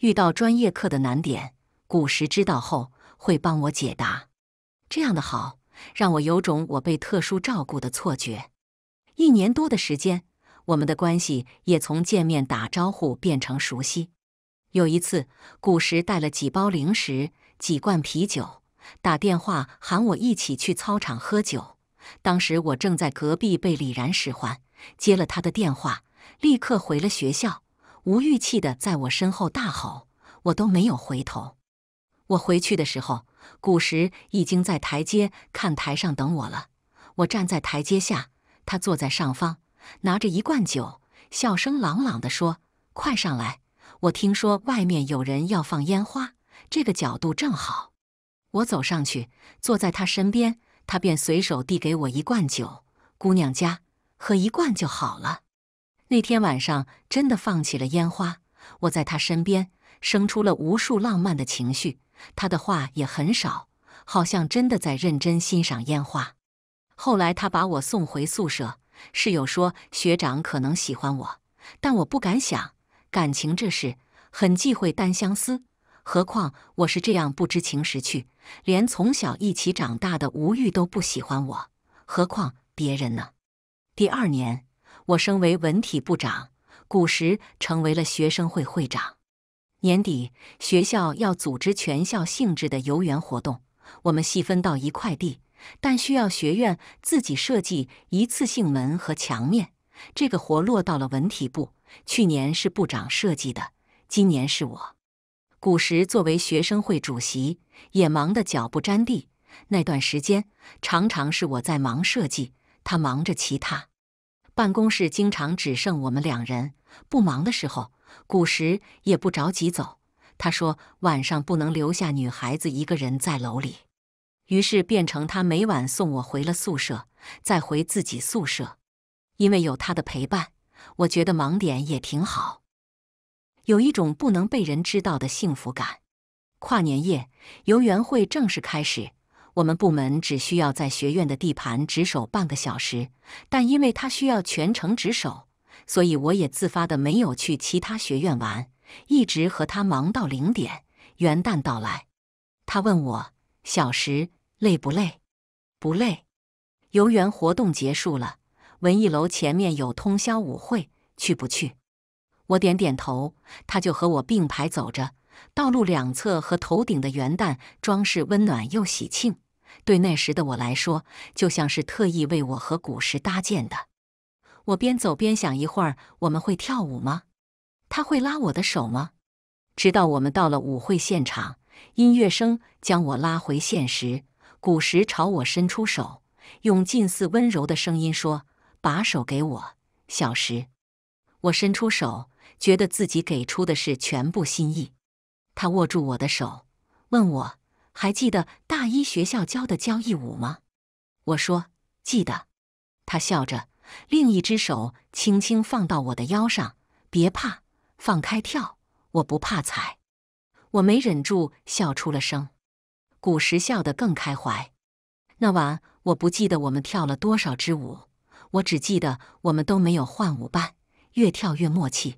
遇到专业课的难点，古时知道后会帮我解答，这样的好让我有种我被特殊照顾的错觉。一年多的时间，我们的关系也从见面打招呼变成熟悉。有一次，古时带了几包零食、几罐啤酒，打电话喊我一起去操场喝酒。当时我正在隔壁被李然使唤，接了他的电话，立刻回了学校。无欲气的在我身后大吼，我都没有回头。我回去的时候，古时已经在台阶看台上等我了。我站在台阶下，他坐在上方，拿着一罐酒，笑声朗朗地说：“快上来，我听说外面有人要放烟花，这个角度正好。”我走上去，坐在他身边，他便随手递给我一罐酒：“姑娘家，喝一罐就好了。”那天晚上真的放起了烟花，我在他身边生出了无数浪漫的情绪。他的话也很少，好像真的在认真欣赏烟花。后来他把我送回宿舍，室友说学长可能喜欢我，但我不敢想，感情这事很忌讳单相思，何况我是这样不知情识趣，连从小一起长大的吴玉都不喜欢我，何况别人呢？第二年。我升为文体部长，古时成为了学生会会长。年底学校要组织全校性质的游园活动，我们细分到一块地，但需要学院自己设计一次性门和墙面。这个活落到了文体部，去年是部长设计的，今年是我。古时作为学生会主席，也忙得脚不沾地。那段时间，常常是我在忙设计，他忙着其他。办公室经常只剩我们两人，不忙的时候，古时也不着急走。他说晚上不能留下女孩子一个人在楼里，于是变成他每晚送我回了宿舍，再回自己宿舍。因为有他的陪伴，我觉得忙点也挺好，有一种不能被人知道的幸福感。跨年夜游园会正式开始。我们部门只需要在学院的地盘值守半个小时，但因为他需要全程值守，所以我也自发的没有去其他学院玩，一直和他忙到零点。元旦到来，他问我小时累不累？不累。游园活动结束了，文艺楼前面有通宵舞会，去不去？我点点头，他就和我并排走着。道路两侧和头顶的元旦装饰温暖又喜庆，对那时的我来说，就像是特意为我和古时搭建的。我边走边想：一会儿我们会跳舞吗？他会拉我的手吗？直到我们到了舞会现场，音乐声将我拉回现实。古时朝我伸出手，用近似温柔的声音说：“把手给我，小时。”我伸出手，觉得自己给出的是全部心意。他握住我的手，问我：“还记得大一学校教的交谊舞吗？”我说：“记得。”他笑着，另一只手轻轻放到我的腰上：“别怕，放开跳，我不怕踩。”我没忍住笑出了声，古时笑得更开怀。那晚我不记得我们跳了多少支舞，我只记得我们都没有换舞伴，越跳越默契，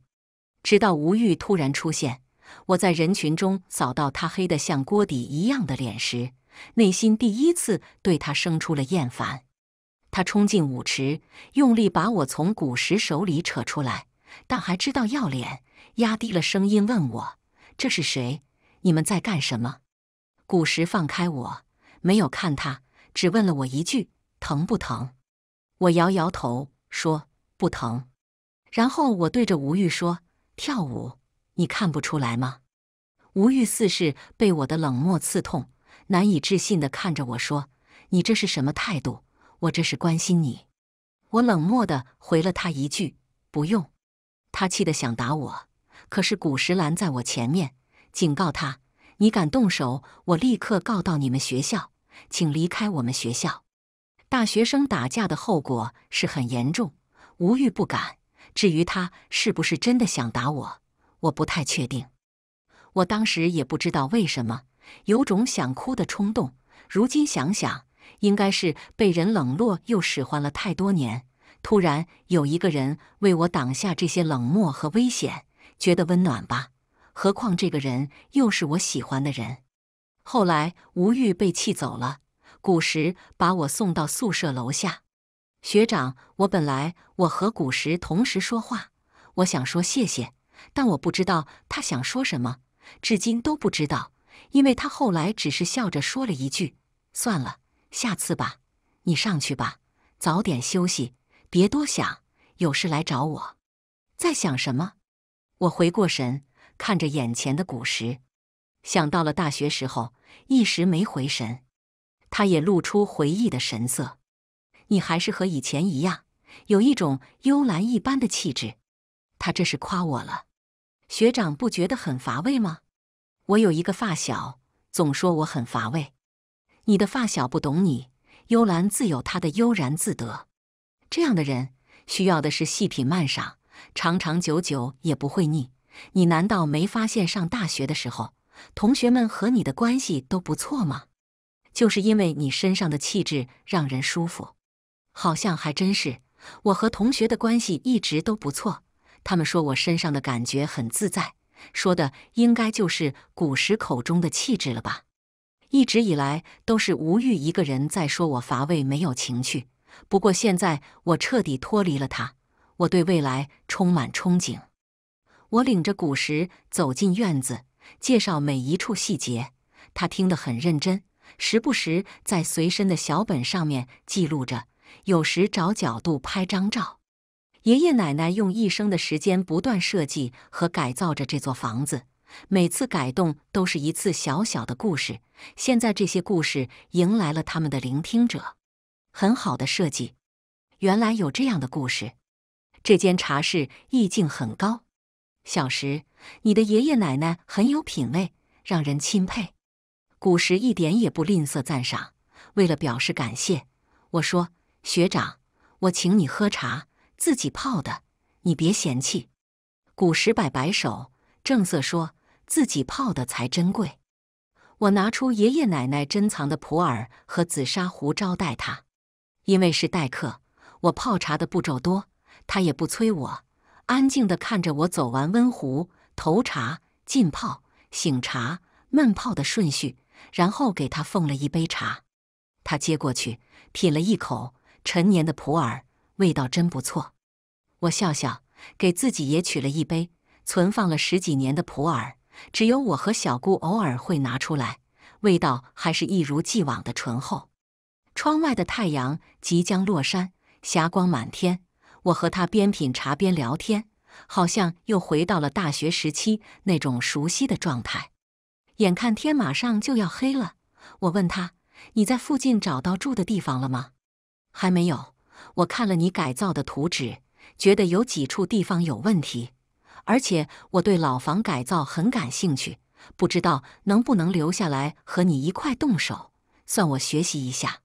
直到吴玉突然出现。我在人群中扫到他黑得像锅底一样的脸时，内心第一次对他生出了厌烦。他冲进舞池，用力把我从古时手里扯出来，但还知道要脸，压低了声音问我：“这是谁？你们在干什么？”古时放开我，没有看他，只问了我一句：“疼不疼？”我摇摇头说：“不疼。”然后我对着吴玉说：“跳舞。”你看不出来吗？吴玉四是被我的冷漠刺痛，难以置信的看着我说：“你这是什么态度？我这是关心你。”我冷漠的回了他一句：“不用。”他气得想打我，可是古时兰在我前面，警告他：“你敢动手，我立刻告到你们学校，请离开我们学校。大学生打架的后果是很严重。”吴玉不敢。至于他是不是真的想打我？我不太确定，我当时也不知道为什么，有种想哭的冲动。如今想想，应该是被人冷落又使唤了太多年，突然有一个人为我挡下这些冷漠和危险，觉得温暖吧。何况这个人又是我喜欢的人。后来吴玉被气走了，古时把我送到宿舍楼下。学长，我本来我和古时同时说话，我想说谢谢。但我不知道他想说什么，至今都不知道，因为他后来只是笑着说了一句：“算了，下次吧。”你上去吧，早点休息，别多想，有事来找我。在想什么？我回过神，看着眼前的古时，想到了大学时候，一时没回神。他也露出回忆的神色。你还是和以前一样，有一种幽兰一般的气质。他这是夸我了。学长不觉得很乏味吗？我有一个发小，总说我很乏味。你的发小不懂你，幽兰自有他的悠然自得。这样的人需要的是细品慢赏，长长久久也不会腻。你难道没发现上大学的时候，同学们和你的关系都不错吗？就是因为你身上的气质让人舒服，好像还真是。我和同学的关系一直都不错。他们说我身上的感觉很自在，说的应该就是古时口中的气质了吧。一直以来都是吴玉一个人在说我乏味没有情趣，不过现在我彻底脱离了他，我对未来充满憧憬。我领着古时走进院子，介绍每一处细节，他听得很认真，时不时在随身的小本上面记录着，有时找角度拍张照。爷爷奶奶用一生的时间不断设计和改造着这座房子，每次改动都是一次小小的故事。现在这些故事迎来了他们的聆听者，很好的设计。原来有这样的故事，这间茶室意境很高。小时，你的爷爷奶奶很有品味，让人钦佩。古时一点也不吝啬赞赏。为了表示感谢，我说：“学长，我请你喝茶。”自己泡的，你别嫌弃。古时摆摆手，正色说：“自己泡的才珍贵。”我拿出爷爷奶奶珍藏的普洱和紫砂壶招待他，因为是待客，我泡茶的步骤多，他也不催我，安静的看着我走完温壶、投茶、浸泡、醒茶、闷泡的顺序，然后给他奉了一杯茶。他接过去，品了一口陈年的普洱，味道真不错。我笑笑，给自己也取了一杯存放了十几年的普洱，只有我和小姑偶尔会拿出来，味道还是一如既往的醇厚。窗外的太阳即将落山，霞光满天。我和他边品茶边聊天，好像又回到了大学时期那种熟悉的状态。眼看天马上就要黑了，我问他：“你在附近找到住的地方了吗？”“还没有。”我看了你改造的图纸。觉得有几处地方有问题，而且我对老房改造很感兴趣，不知道能不能留下来和你一块动手，算我学习一下。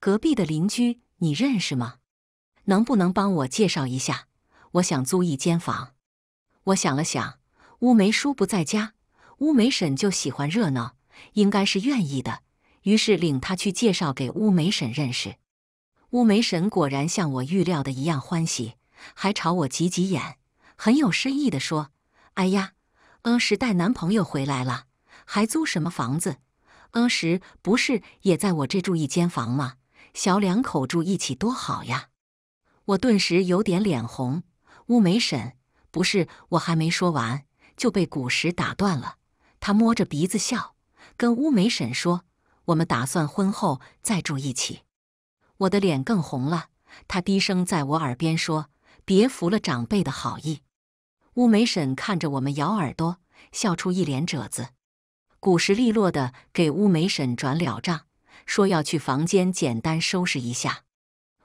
隔壁的邻居你认识吗？能不能帮我介绍一下？我想租一间房。我想了想，乌梅叔不在家，乌梅婶就喜欢热闹，应该是愿意的，于是领他去介绍给乌梅婶认识。乌梅婶果然像我预料的一样欢喜。还朝我挤挤眼，很有深意地说：“哎呀，阿石带男朋友回来了，还租什么房子？阿石不是也在我这住一间房吗？小两口住一起多好呀！”我顿时有点脸红。乌梅婶，不是我还没说完就被古石打断了。他摸着鼻子笑，跟乌梅婶说：“我们打算婚后再住一起。”我的脸更红了。他低声在我耳边说。别服了长辈的好意，乌梅婶看着我们咬耳朵，笑出一脸褶子。古时利落的给乌梅婶转了账，说要去房间简单收拾一下。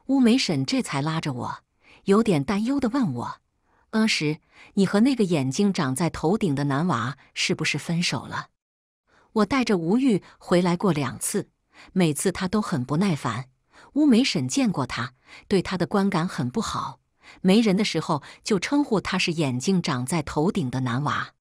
乌梅婶这才拉着我，有点担忧的问我：“阿时，你和那个眼睛长在头顶的男娃是不是分手了？”我带着吴玉回来过两次，每次他都很不耐烦。乌梅婶见过他，对他的观感很不好。没人的时候就称呼他是眼睛长在头顶的男娃。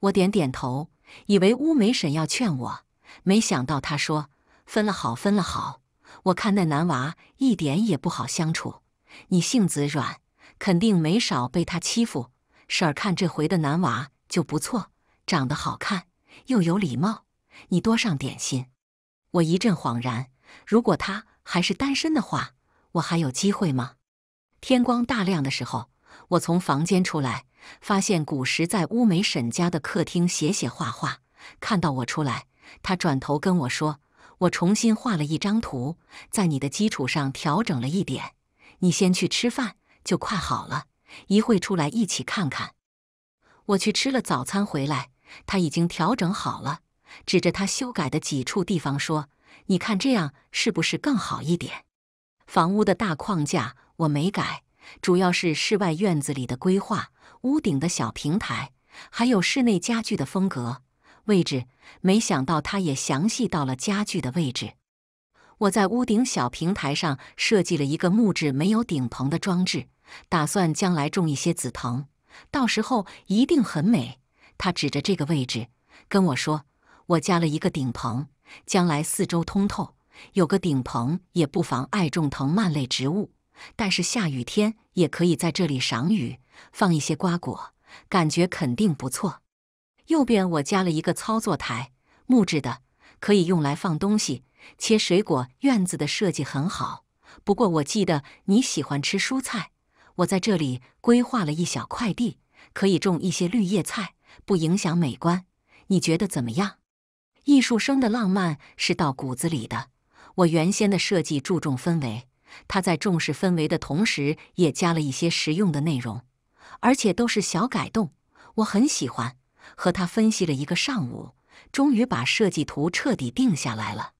我点点头，以为乌梅婶要劝我，没想到她说：“分了好，分了好。我看那男娃一点也不好相处，你性子软，肯定没少被他欺负。婶儿看这回的男娃就不错，长得好看，又有礼貌，你多上点心。”我一阵恍然，如果他还是单身的话，我还有机会吗？天光大亮的时候，我从房间出来，发现古时在乌梅婶家的客厅写写画画。看到我出来，他转头跟我说：“我重新画了一张图，在你的基础上调整了一点。你先去吃饭，就快好了，一会儿出来一起看看。”我去吃了早餐回来，他已经调整好了，指着他修改的几处地方说：“你看这样是不是更好一点？房屋的大框架。”我没改，主要是室外院子里的规划、屋顶的小平台，还有室内家具的风格、位置。没想到他也详细到了家具的位置。我在屋顶小平台上设计了一个木质没有顶棚的装置，打算将来种一些紫藤，到时候一定很美。他指着这个位置跟我说：“我加了一个顶棚，将来四周通透，有个顶棚也不妨爱种藤蔓类植物。”但是下雨天也可以在这里赏雨，放一些瓜果，感觉肯定不错。右边我加了一个操作台，木质的，可以用来放东西、切水果。院子的设计很好，不过我记得你喜欢吃蔬菜，我在这里规划了一小块地，可以种一些绿叶菜，不影响美观。你觉得怎么样？艺术生的浪漫是到骨子里的，我原先的设计注重氛围。他在重视氛围的同时，也加了一些实用的内容，而且都是小改动，我很喜欢。和他分析了一个上午，终于把设计图彻底定下来了。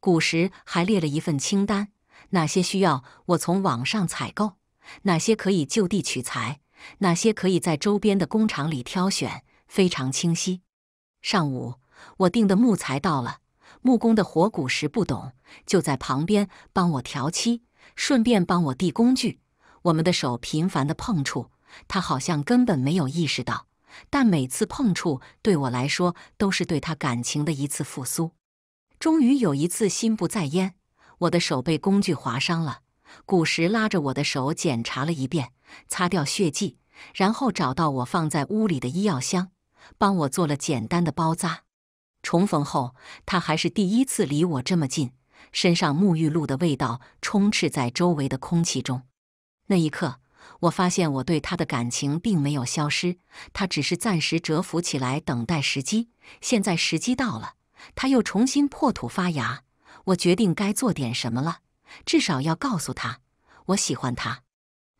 古时还列了一份清单，哪些需要我从网上采购，哪些可以就地取材，哪些可以在周边的工厂里挑选，非常清晰。上午我订的木材到了。木工的活古时不懂，就在旁边帮我调漆，顺便帮我递工具。我们的手频繁的碰触，他好像根本没有意识到，但每次碰触对我来说都是对他感情的一次复苏。终于有一次心不在焉，我的手被工具划伤了。古时拉着我的手检查了一遍，擦掉血迹，然后找到我放在屋里的医药箱，帮我做了简单的包扎。重逢后，他还是第一次离我这么近，身上沐浴露的味道充斥在周围的空气中。那一刻，我发现我对他的感情并没有消失，他只是暂时蛰伏起来，等待时机。现在时机到了，他又重新破土发芽。我决定该做点什么了，至少要告诉他我喜欢他。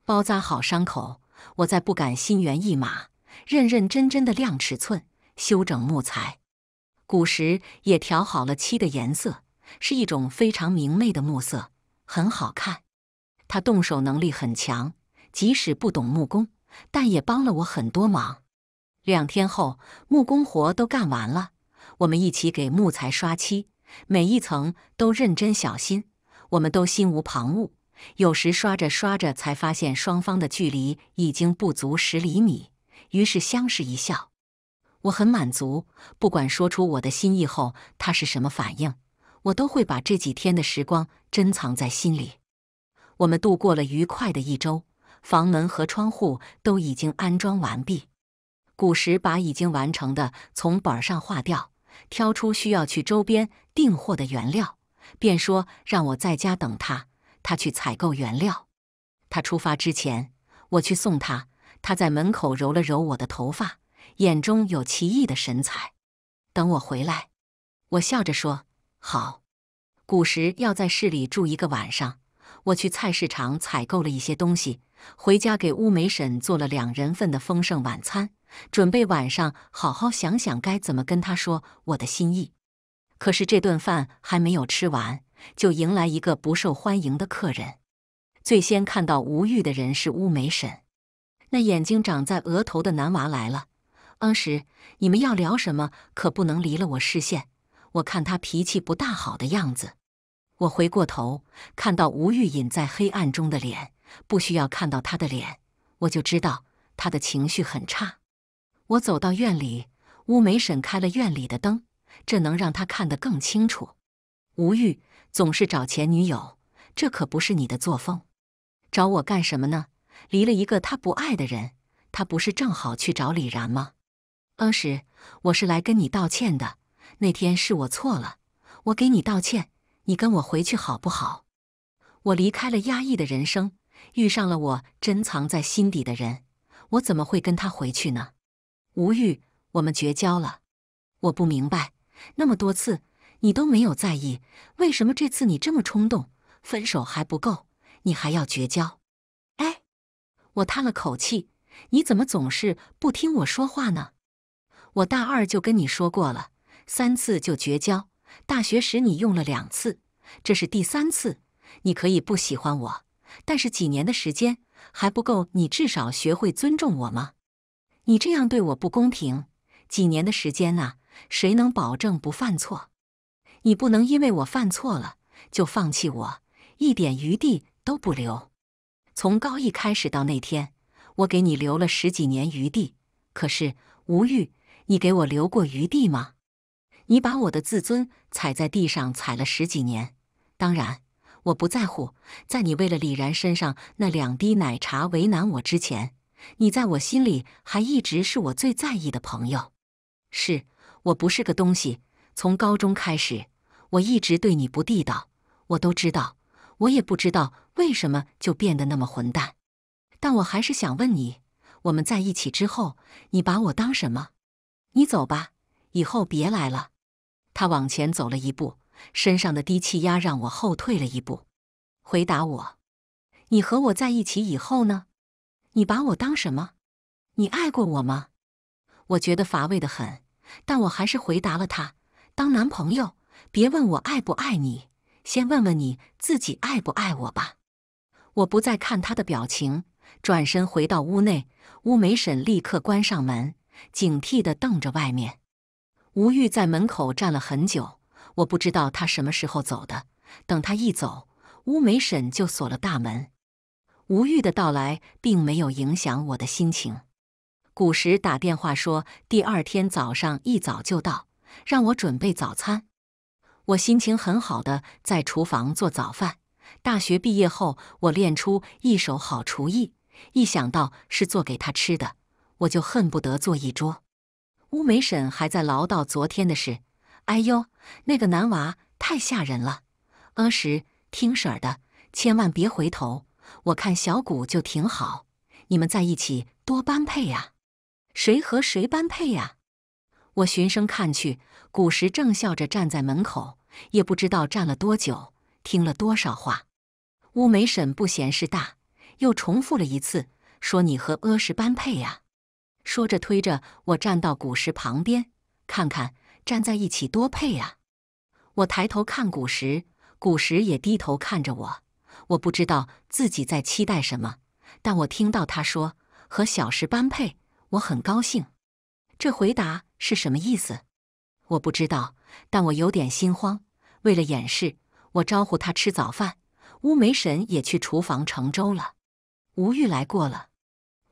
包扎好伤口，我再不敢心猿意马，认认真真的量尺寸，修整木材。古时也调好了漆的颜色，是一种非常明媚的木色，很好看。他动手能力很强，即使不懂木工，但也帮了我很多忙。两天后，木工活都干完了，我们一起给木材刷漆，每一层都认真小心。我们都心无旁骛，有时刷着刷着，才发现双方的距离已经不足十厘米，于是相视一笑。我很满足，不管说出我的心意后他是什么反应，我都会把这几天的时光珍藏在心里。我们度过了愉快的一周，房门和窗户都已经安装完毕。古时把已经完成的从本上划掉，挑出需要去周边订货的原料，便说让我在家等他，他去采购原料。他出发之前，我去送他，他在门口揉了揉我的头发。眼中有奇异的神采，等我回来，我笑着说：“好。”古时要在市里住一个晚上。我去菜市场采购了一些东西，回家给乌梅婶做了两人份的丰盛晚餐，准备晚上好好想想该怎么跟她说我的心意。可是这顿饭还没有吃完，就迎来一个不受欢迎的客人。最先看到吴玉的人是乌梅婶，那眼睛长在额头的男娃来了。当时你们要聊什么？可不能离了我视线。我看他脾气不大好的样子。我回过头，看到吴玉隐在黑暗中的脸，不需要看到他的脸，我就知道他的情绪很差。我走到院里，乌梅婶开了院里的灯，这能让他看得更清楚。吴玉总是找前女友，这可不是你的作风。找我干什么呢？离了一个他不爱的人，他不是正好去找李然吗？当时我是来跟你道歉的，那天是我错了，我给你道歉，你跟我回去好不好？我离开了压抑的人生，遇上了我珍藏在心底的人，我怎么会跟他回去呢？无欲，我们绝交了。我不明白，那么多次你都没有在意，为什么这次你这么冲动？分手还不够，你还要绝交？哎，我叹了口气，你怎么总是不听我说话呢？我大二就跟你说过了，三次就绝交。大学时你用了两次，这是第三次。你可以不喜欢我，但是几年的时间还不够你至少学会尊重我吗？你这样对我不公平。几年的时间啊，谁能保证不犯错？你不能因为我犯错了就放弃我，一点余地都不留。从高一开始到那天，我给你留了十几年余地，可是无欲。你给我留过余地吗？你把我的自尊踩在地上踩了十几年。当然，我不在乎。在你为了李然身上那两滴奶茶为难我之前，你在我心里还一直是我最在意的朋友。是我不是个东西。从高中开始，我一直对你不地道。我都知道，我也不知道为什么就变得那么混蛋。但我还是想问你：我们在一起之后，你把我当什么？你走吧，以后别来了。他往前走了一步，身上的低气压让我后退了一步。回答我，你和我在一起以后呢？你把我当什么？你爱过我吗？我觉得乏味的很，但我还是回答了他：当男朋友。别问我爱不爱你，先问问你自己爱不爱我吧。我不再看他的表情，转身回到屋内。乌梅婶立刻关上门。警惕的瞪着外面，吴玉在门口站了很久。我不知道他什么时候走的。等他一走，乌梅婶就锁了大门。吴玉的到来并没有影响我的心情。古时打电话说第二天早上一早就到，让我准备早餐。我心情很好的在厨房做早饭。大学毕业后，我练出一手好厨艺。一想到是做给他吃的。我就恨不得坐一桌。乌梅婶还在唠叨昨天的事。哎呦，那个男娃太吓人了。阿石，听婶儿的，千万别回头。我看小谷就挺好，你们在一起多般配呀。谁和谁般配呀？我循声看去，古时正笑着站在门口，也不知道站了多久，听了多少话。乌梅婶不嫌事大，又重复了一次，说你和阿石般配呀。说着，推着我站到古石旁边，看看站在一起多配啊！我抬头看古石，古石也低头看着我。我不知道自己在期待什么，但我听到他说和小石般配，我很高兴。这回答是什么意思？我不知道，但我有点心慌。为了掩饰，我招呼他吃早饭。乌梅婶也去厨房盛粥了。吴玉来过了。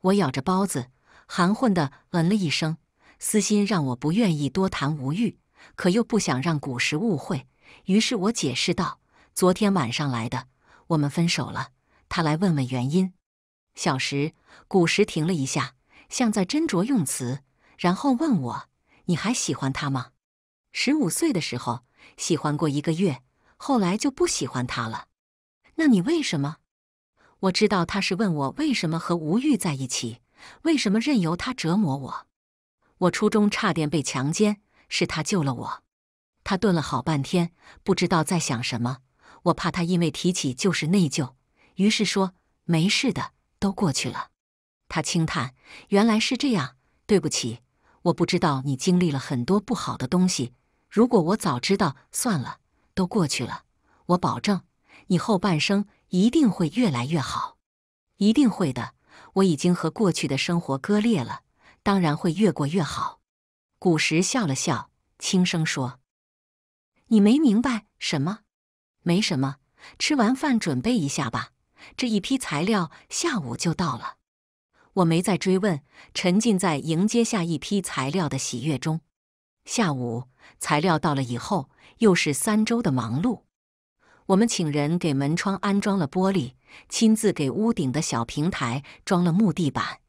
我咬着包子。含混的嗯了一声，私心让我不愿意多谈吴玉，可又不想让古时误会，于是我解释道：“昨天晚上来的，我们分手了，他来问问原因。”小时，古时停了一下，像在斟酌用词，然后问我：“你还喜欢他吗？”十五岁的时候喜欢过一个月，后来就不喜欢他了。那你为什么？我知道他是问我为什么和吴玉在一起。为什么任由他折磨我？我初中差点被强奸，是他救了我。他顿了好半天，不知道在想什么。我怕他因为提起就是内疚，于是说：“没事的，都过去了。”他轻叹：“原来是这样，对不起，我不知道你经历了很多不好的东西。如果我早知道，算了，都过去了。我保证，你后半生一定会越来越好，一定会的。”我已经和过去的生活割裂了，当然会越过越好。古时笑了笑，轻声说：“你没明白什么？没什么。吃完饭准备一下吧，这一批材料下午就到了。”我没再追问，沉浸在迎接下一批材料的喜悦中。下午材料到了以后，又是三周的忙碌。我们请人给门窗安装了玻璃，亲自给屋顶的小平台装了木地板，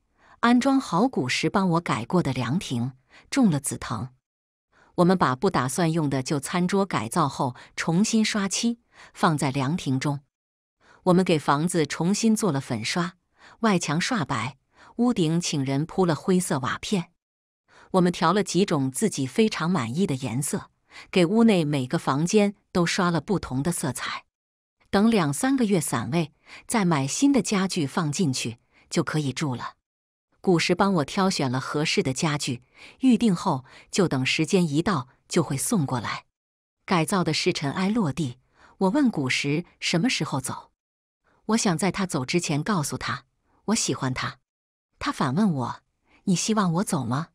安装好古时帮我改过的凉亭，种了紫藤。我们把不打算用的旧餐桌改造后重新刷漆，放在凉亭中。我们给房子重新做了粉刷，外墙刷白，屋顶请人铺了灰色瓦片。我们调了几种自己非常满意的颜色。给屋内每个房间都刷了不同的色彩，等两三个月散味，再买新的家具放进去就可以住了。古时帮我挑选了合适的家具，预定后就等时间一到就会送过来。改造的是尘埃落地，我问古时什么时候走，我想在他走之前告诉他我喜欢他。他反问我：“你希望我走吗？”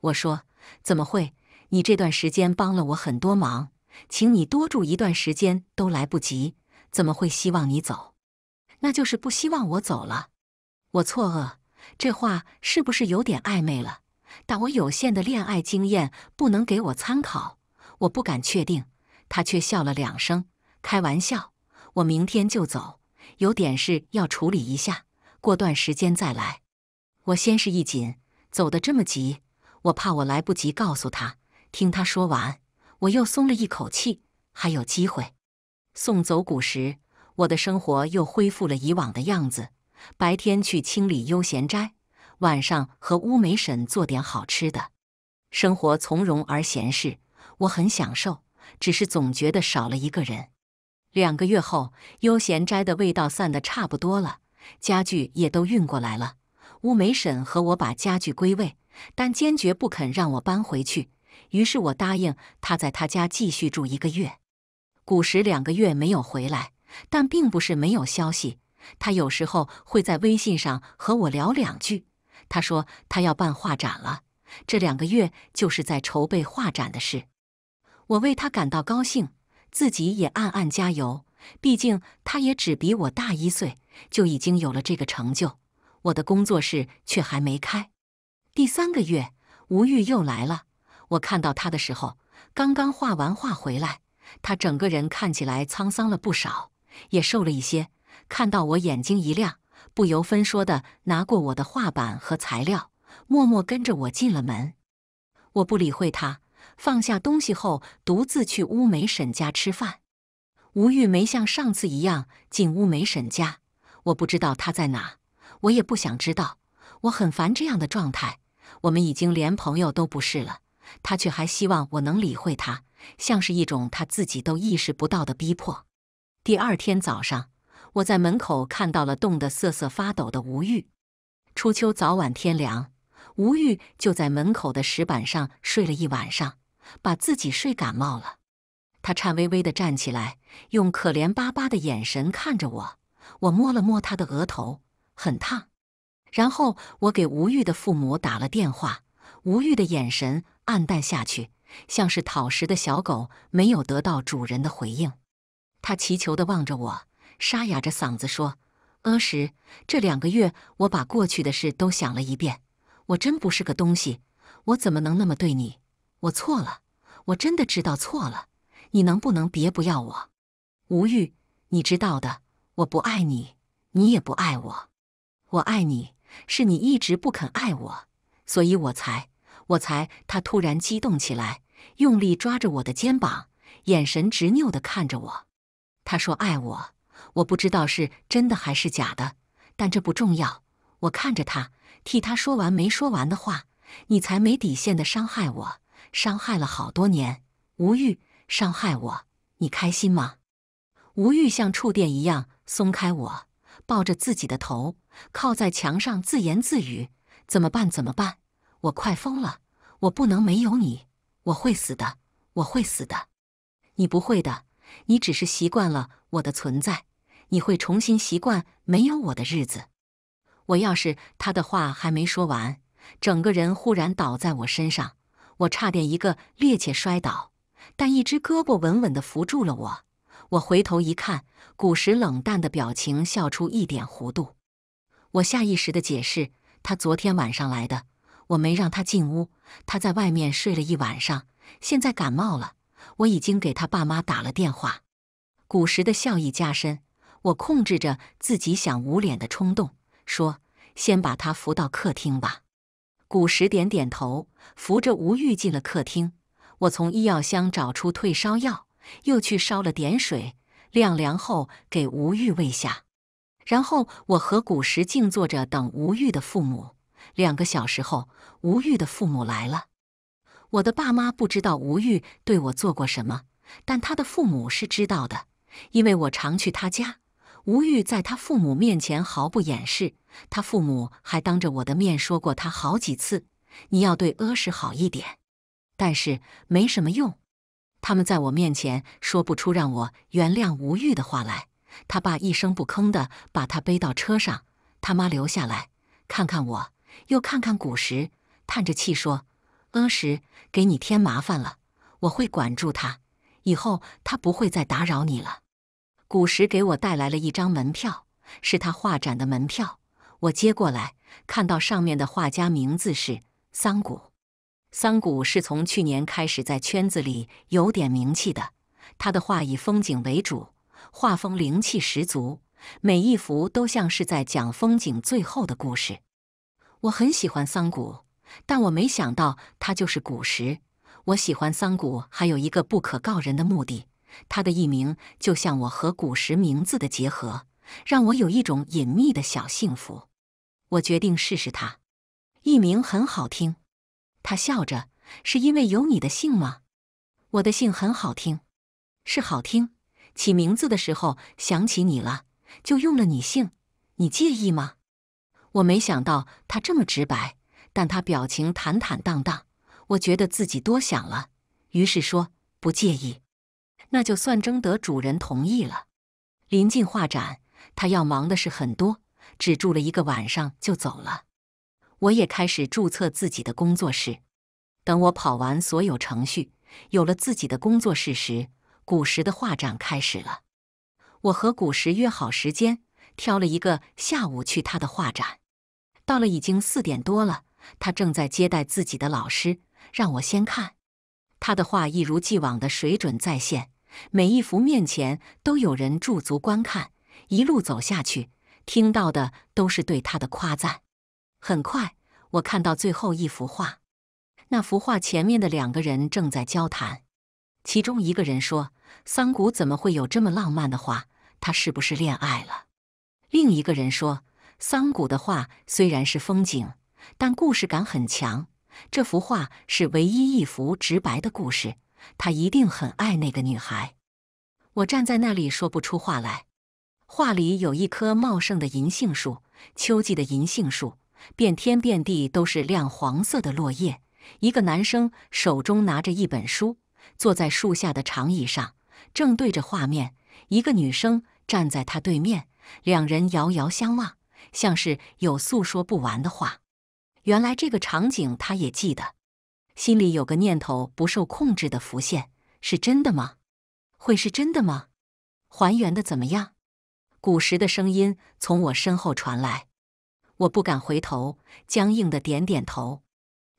我说：“怎么会。”你这段时间帮了我很多忙，请你多住一段时间都来不及，怎么会希望你走？那就是不希望我走了。我错愕，这话是不是有点暧昧了？但我有限的恋爱经验不能给我参考，我不敢确定。他却笑了两声，开玩笑：“我明天就走，有点事要处理一下，过段时间再来。”我先是一紧，走得这么急，我怕我来不及告诉他。听他说完，我又松了一口气，还有机会。送走古时，我的生活又恢复了以往的样子：白天去清理悠闲斋，晚上和乌梅婶做点好吃的，生活从容而闲适，我很享受。只是总觉得少了一个人。两个月后，悠闲斋的味道散得差不多了，家具也都运过来了。乌梅婶和我把家具归位，但坚决不肯让我搬回去。于是我答应他在他家继续住一个月。古时两个月没有回来，但并不是没有消息。他有时候会在微信上和我聊两句。他说他要办画展了，这两个月就是在筹备画展的事。我为他感到高兴，自己也暗暗加油。毕竟他也只比我大一岁，就已经有了这个成就。我的工作室却还没开。第三个月，吴玉又来了。我看到他的时候，刚刚画完画回来，他整个人看起来沧桑了不少，也瘦了一些。看到我，眼睛一亮，不由分说的拿过我的画板和材料，默默跟着我进了门。我不理会他，放下东西后，独自去乌梅婶家吃饭。吴玉梅像上次一样进乌梅婶家，我不知道她在哪，我也不想知道。我很烦这样的状态，我们已经连朋友都不是了。他却还希望我能理会他，像是一种他自己都意识不到的逼迫。第二天早上，我在门口看到了冻得瑟瑟发抖的吴玉。初秋早晚天凉，吴玉就在门口的石板上睡了一晚上，把自己睡感冒了。他颤巍巍地站起来，用可怜巴巴的眼神看着我。我摸了摸他的额头，很烫。然后我给吴玉的父母打了电话。吴玉的眼神。暗淡下去，像是讨食的小狗没有得到主人的回应。他祈求地望着我，沙哑着嗓子说：“阿时，这两个月我把过去的事都想了一遍，我真不是个东西，我怎么能那么对你？我错了，我真的知道错了。你能不能别不要我？吴玉，你知道的，我不爱你，你也不爱我。我爱你，是你一直不肯爱我，所以我才……”我才，他突然激动起来，用力抓着我的肩膀，眼神执拗地看着我。他说：“爱我。”我不知道是真的还是假的，但这不重要。我看着他，替他说完没说完的话：“你才没底线的伤害我，伤害了好多年。”吴玉，伤害我，你开心吗？吴玉像触电一样松开我，抱着自己的头，靠在墙上自言自语：“怎么办？怎么办？”我快疯了，我不能没有你，我会死的，我会死的。你不会的，你只是习惯了我的存在，你会重新习惯没有我的日子。我要是他的话还没说完，整个人忽然倒在我身上，我差点一个趔趄摔倒，但一只胳膊稳稳的扶住了我。我回头一看，古时冷淡的表情笑出一点弧度。我下意识的解释，他昨天晚上来的。我没让他进屋，他在外面睡了一晚上，现在感冒了。我已经给他爸妈打了电话。古时的笑意加深，我控制着自己想捂脸的冲动，说：“先把他扶到客厅吧。”古时点点头，扶着吴玉进了客厅。我从医药箱找出退烧药，又去烧了点水，晾凉后给吴玉喂下。然后我和古时静坐着等吴玉的父母。两个小时后，吴玉的父母来了。我的爸妈不知道吴玉对我做过什么，但他的父母是知道的，因为我常去他家。吴玉在他父母面前毫不掩饰，他父母还当着我的面说过他好几次：“你要对阿石好一点。”但是没什么用，他们在我面前说不出让我原谅吴玉的话来。他爸一声不吭地把他背到车上，他妈留下来看看我。又看看古时，叹着气说：“阿时，给你添麻烦了。我会管住他，以后他不会再打扰你了。”古时给我带来了一张门票，是他画展的门票。我接过来看到上面的画家名字是桑谷。桑谷是从去年开始在圈子里有点名气的。他的画以风景为主，画风灵气十足，每一幅都像是在讲风景最后的故事。我很喜欢桑谷，但我没想到他就是古时。我喜欢桑谷还有一个不可告人的目的，他的艺名就像我和古时名字的结合，让我有一种隐秘的小幸福。我决定试试他，艺名很好听。他笑着，是因为有你的姓吗？我的姓很好听，是好听。起名字的时候想起你了，就用了你姓，你介意吗？我没想到他这么直白，但他表情坦坦荡荡，我觉得自己多想了，于是说不介意，那就算征得主人同意了。临近画展，他要忙的事很多，只住了一个晚上就走了。我也开始注册自己的工作室。等我跑完所有程序，有了自己的工作室时，古时的画展开始了。我和古时约好时间，挑了一个下午去他的画展。到了已经四点多了，他正在接待自己的老师。让我先看，他的画一如既往的水准在线，每一幅面前都有人驻足观看。一路走下去，听到的都是对他的夸赞。很快，我看到最后一幅画，那幅画前面的两个人正在交谈。其中一个人说：“桑谷怎么会有这么浪漫的画？他是不是恋爱了？”另一个人说。桑谷的画虽然是风景，但故事感很强。这幅画是唯一一幅直白的故事。他一定很爱那个女孩。我站在那里说不出话来。画里有一棵茂盛的银杏树，秋季的银杏树，遍天遍地都是亮黄色的落叶。一个男生手中拿着一本书，坐在树下的长椅上，正对着画面。一个女生站在他对面，两人遥遥相望。像是有诉说不完的话。原来这个场景他也记得，心里有个念头不受控制的浮现：是真的吗？会是真的吗？还原的怎么样？古时的声音从我身后传来，我不敢回头，僵硬的点点头。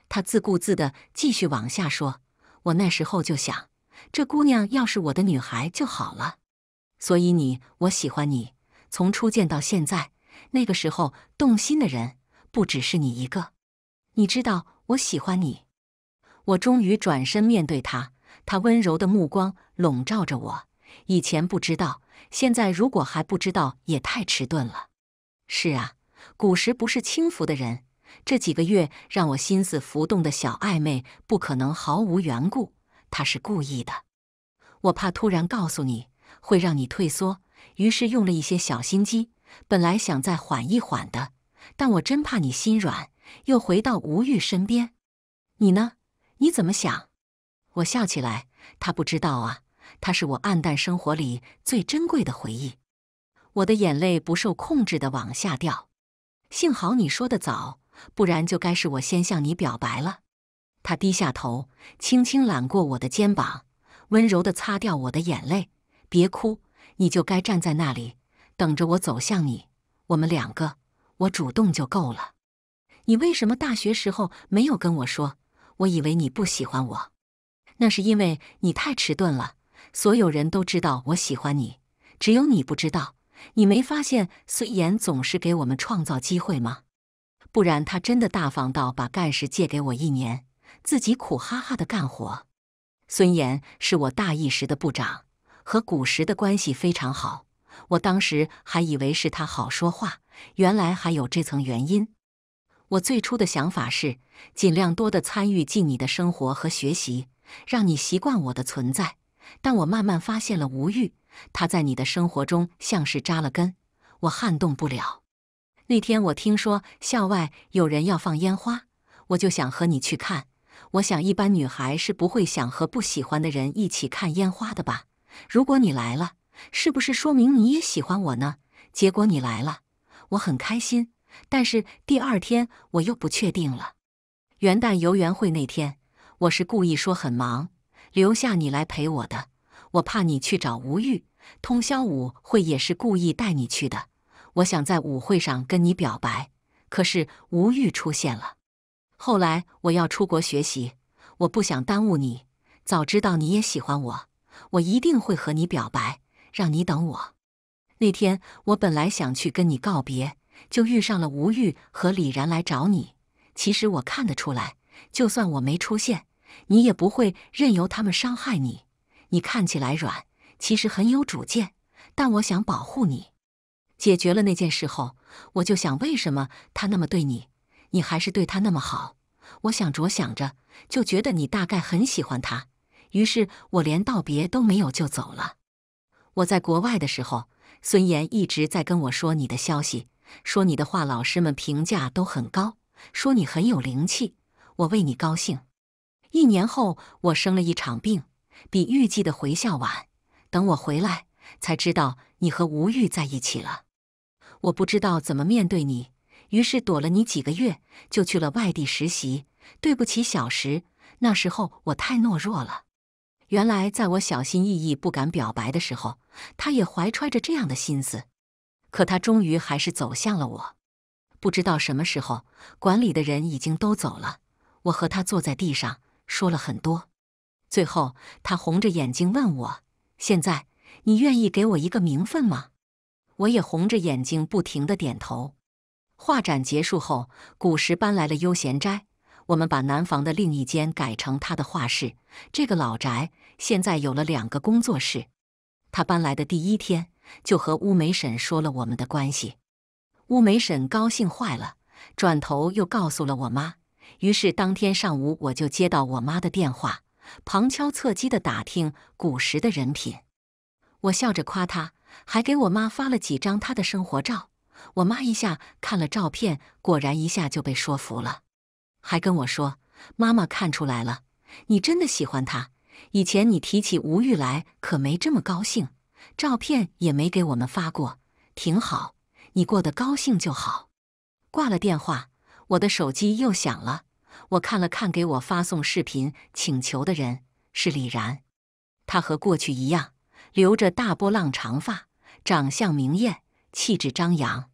他自顾自的继续往下说：“我那时候就想，这姑娘要是我的女孩就好了。所以你，我喜欢你，从初见到现在。”那个时候动心的人不只是你一个，你知道我喜欢你。我终于转身面对他，他温柔的目光笼罩着我。以前不知道，现在如果还不知道，也太迟钝了。是啊，古时不是轻浮的人。这几个月让我心思浮动的小暧昧，不可能毫无缘故。他是故意的。我怕突然告诉你会让你退缩，于是用了一些小心机。本来想再缓一缓的，但我真怕你心软，又回到吴玉身边。你呢？你怎么想？我笑起来，他不知道啊。他是我黯淡生活里最珍贵的回忆。我的眼泪不受控制的往下掉。幸好你说的早，不然就该是我先向你表白了。他低下头，轻轻揽过我的肩膀，温柔的擦掉我的眼泪。别哭，你就该站在那里。等着我走向你，我们两个，我主动就够了。你为什么大学时候没有跟我说？我以为你不喜欢我，那是因为你太迟钝了。所有人都知道我喜欢你，只有你不知道。你没发现孙岩总是给我们创造机会吗？不然他真的大方到把干事借给我一年，自己苦哈哈的干活。孙岩是我大一时的部长，和古时的关系非常好。我当时还以为是他好说话，原来还有这层原因。我最初的想法是尽量多的参与进你的生活和学习，让你习惯我的存在。但我慢慢发现了吴欲，他在你的生活中像是扎了根，我撼动不了。那天我听说校外有人要放烟花，我就想和你去看。我想一般女孩是不会想和不喜欢的人一起看烟花的吧？如果你来了。是不是说明你也喜欢我呢？结果你来了，我很开心。但是第二天我又不确定了。元旦游园会那天，我是故意说很忙，留下你来陪我的。我怕你去找吴玉，通宵舞会也是故意带你去的。我想在舞会上跟你表白，可是吴玉出现了。后来我要出国学习，我不想耽误你。早知道你也喜欢我，我一定会和你表白。让你等我。那天我本来想去跟你告别，就遇上了吴玉和李然来找你。其实我看得出来，就算我没出现，你也不会任由他们伤害你。你看起来软，其实很有主见。但我想保护你。解决了那件事后，我就想，为什么他那么对你，你还是对他那么好？我想着想着，就觉得你大概很喜欢他。于是我连道别都没有就走了。我在国外的时候，孙岩一直在跟我说你的消息，说你的话老师们评价都很高，说你很有灵气，我为你高兴。一年后，我生了一场病，比预计的回校晚。等我回来，才知道你和吴玉在一起了。我不知道怎么面对你，于是躲了你几个月，就去了外地实习。对不起，小时，那时候我太懦弱了。原来，在我小心翼翼、不敢表白的时候，他也怀揣着这样的心思。可他终于还是走向了我。不知道什么时候，馆里的人已经都走了，我和他坐在地上，说了很多。最后，他红着眼睛问我：“现在，你愿意给我一个名分吗？”我也红着眼睛，不停的点头。画展结束后，古时搬来了悠闲斋。我们把南房的另一间改成他的画室。这个老宅现在有了两个工作室。他搬来的第一天就和乌梅婶说了我们的关系，乌梅婶高兴坏了，转头又告诉了我妈。于是当天上午我就接到我妈的电话，旁敲侧击的打听古时的人品。我笑着夸他，还给我妈发了几张他的生活照。我妈一下看了照片，果然一下就被说服了。还跟我说，妈妈看出来了，你真的喜欢他。以前你提起吴玉来可没这么高兴，照片也没给我们发过。挺好，你过得高兴就好。挂了电话，我的手机又响了。我看了看，给我发送视频请求的人是李然。他和过去一样，留着大波浪长发，长相明艳，气质张扬。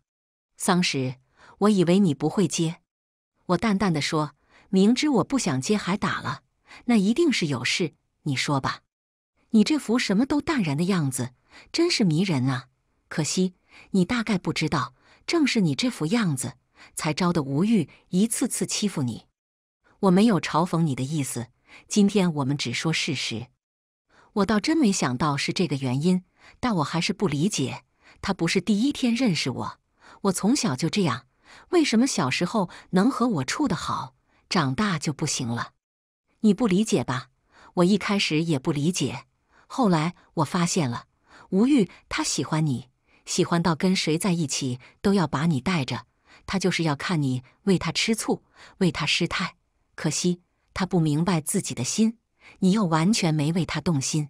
桑石，我以为你不会接。我淡淡的说：“明知我不想接还打了，那一定是有事。你说吧，你这副什么都淡然的样子，真是迷人啊！可惜你大概不知道，正是你这副样子，才招得吴玉一次次欺负你。我没有嘲讽你的意思，今天我们只说事实。我倒真没想到是这个原因，但我还是不理解。他不是第一天认识我，我从小就这样。”为什么小时候能和我处得好，长大就不行了？你不理解吧？我一开始也不理解，后来我发现了，吴玉他喜欢你，喜欢到跟谁在一起都要把你带着，他就是要看你为他吃醋，为他失态。可惜他不明白自己的心，你又完全没为他动心。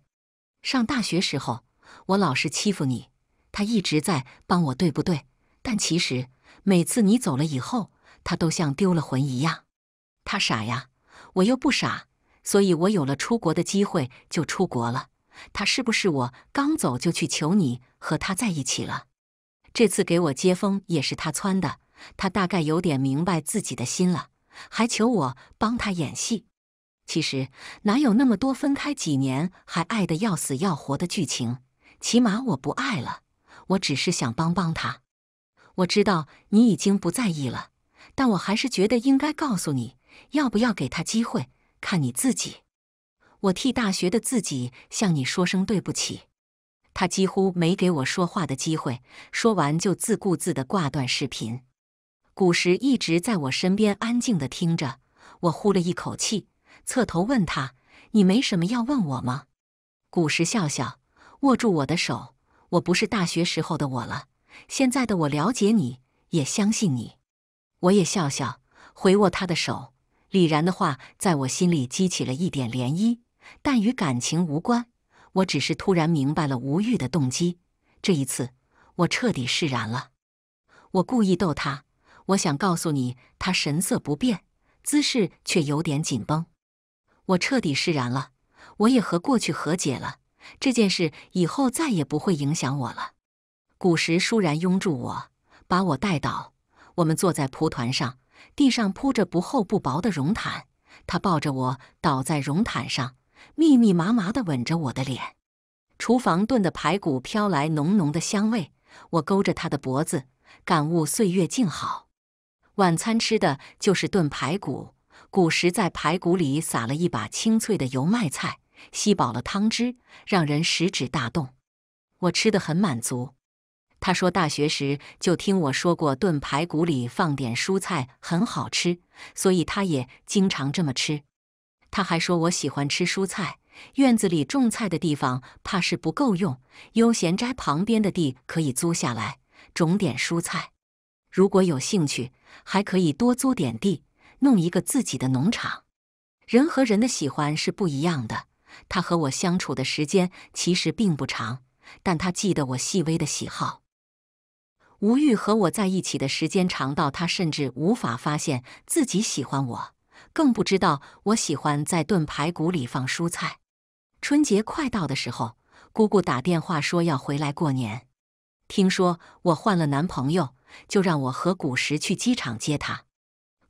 上大学时候，我老是欺负你，他一直在帮我，对不对？但其实。每次你走了以后，他都像丢了魂一样。他傻呀，我又不傻，所以我有了出国的机会就出国了。他是不是我刚走就去求你和他在一起了？这次给我接风也是他撺的。他大概有点明白自己的心了，还求我帮他演戏。其实哪有那么多分开几年还爱得要死要活的剧情？起码我不爱了，我只是想帮帮他。我知道你已经不在意了，但我还是觉得应该告诉你。要不要给他机会，看你自己。我替大学的自己向你说声对不起。他几乎没给我说话的机会，说完就自顾自的挂断视频。古时一直在我身边安静的听着，我呼了一口气，侧头问他：“你没什么要问我吗？”古时笑笑，握住我的手：“我不是大学时候的我了。”现在的我了解你，也相信你，我也笑笑，回握他的手。李然的话在我心里激起了一点涟漪，但与感情无关。我只是突然明白了吴玉的动机。这一次，我彻底释然了。我故意逗他，我想告诉你。他神色不变，姿势却有点紧绷。我彻底释然了，我也和过去和解了。这件事以后再也不会影响我了。古时倏然拥住我，把我带倒。我们坐在蒲团上，地上铺着不厚不薄的绒毯。他抱着我倒在绒毯上，密密麻麻的吻着我的脸。厨房炖的排骨飘来浓浓的香味。我勾着他的脖子，感悟岁月静好。晚餐吃的就是炖排骨。古时在排骨里撒了一把清脆的油麦菜，吸饱了汤汁，让人食指大动。我吃的很满足。他说：“大学时就听我说过炖排骨里放点蔬菜很好吃，所以他也经常这么吃。”他还说我喜欢吃蔬菜，院子里种菜的地方怕是不够用，悠闲斋旁边的地可以租下来种点蔬菜。如果有兴趣，还可以多租点地，弄一个自己的农场。人和人的喜欢是不一样的。他和我相处的时间其实并不长，但他记得我细微的喜好。吴玉和我在一起的时间长到他甚至无法发现自己喜欢我，更不知道我喜欢在炖排骨里放蔬菜。春节快到的时候，姑姑打电话说要回来过年，听说我换了男朋友，就让我和古时去机场接他。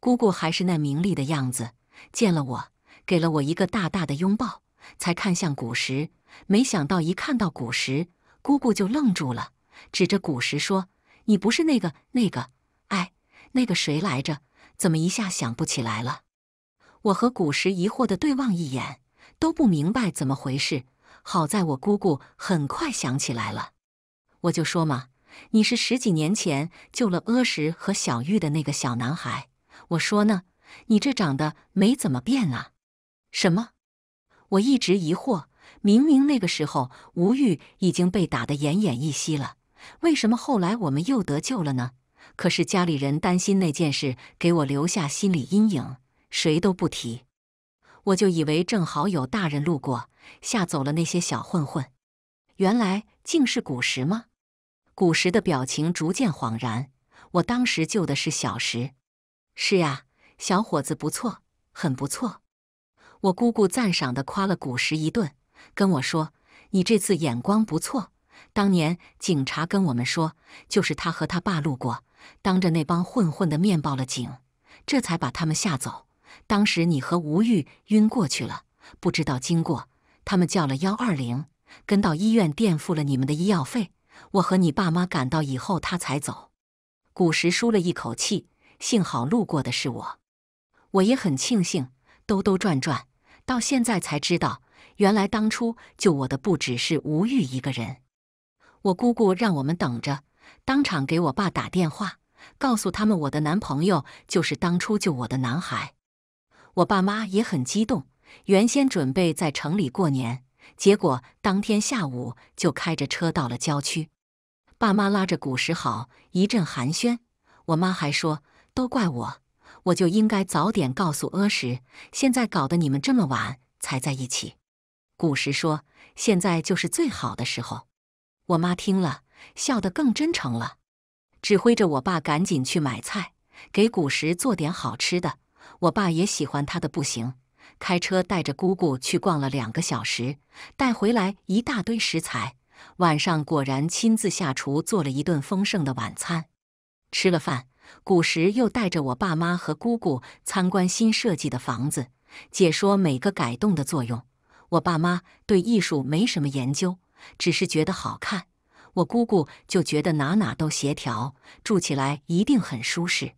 姑姑还是那明丽的样子，见了我，给了我一个大大的拥抱，才看向古时。没想到一看到古时，姑姑就愣住了，指着古时说。你不是那个那个，哎，那个谁来着？怎么一下想不起来了？我和古时疑惑的对望一眼，都不明白怎么回事。好在我姑姑很快想起来了，我就说嘛，你是十几年前救了阿石和小玉的那个小男孩。我说呢，你这长得没怎么变啊？什么？我一直疑惑，明明那个时候吴玉已经被打得奄奄一息了。为什么后来我们又得救了呢？可是家里人担心那件事给我留下心理阴影，谁都不提。我就以为正好有大人路过，吓走了那些小混混。原来竟是古时吗？古时的表情逐渐恍然。我当时救的是小时。是呀，小伙子不错，很不错。我姑姑赞赏的夸了古时一顿，跟我说：“你这次眼光不错。”当年警察跟我们说，就是他和他爸路过，当着那帮混混的面报了警，这才把他们吓走。当时你和吴玉晕过去了，不知道经过，他们叫了幺二零，跟到医院垫付了你们的医药费。我和你爸妈赶到以后，他才走。古时舒了一口气，幸好路过的是我，我也很庆幸。兜兜转转，到现在才知道，原来当初救我的不只是吴玉一个人。我姑姑让我们等着，当场给我爸打电话，告诉他们我的男朋友就是当初救我的男孩。我爸妈也很激动，原先准备在城里过年，结果当天下午就开着车到了郊区。爸妈拉着古时好一阵寒暄，我妈还说都怪我，我就应该早点告诉阿时，现在搞得你们这么晚才在一起。古时说现在就是最好的时候。我妈听了，笑得更真诚了，指挥着我爸赶紧去买菜，给古时做点好吃的。我爸也喜欢他的不行，开车带着姑姑去逛了两个小时，带回来一大堆食材。晚上果然亲自下厨做了一顿丰盛的晚餐。吃了饭，古时又带着我爸妈和姑姑参观新设计的房子，解说每个改动的作用。我爸妈对艺术没什么研究。只是觉得好看，我姑姑就觉得哪哪都协调，住起来一定很舒适。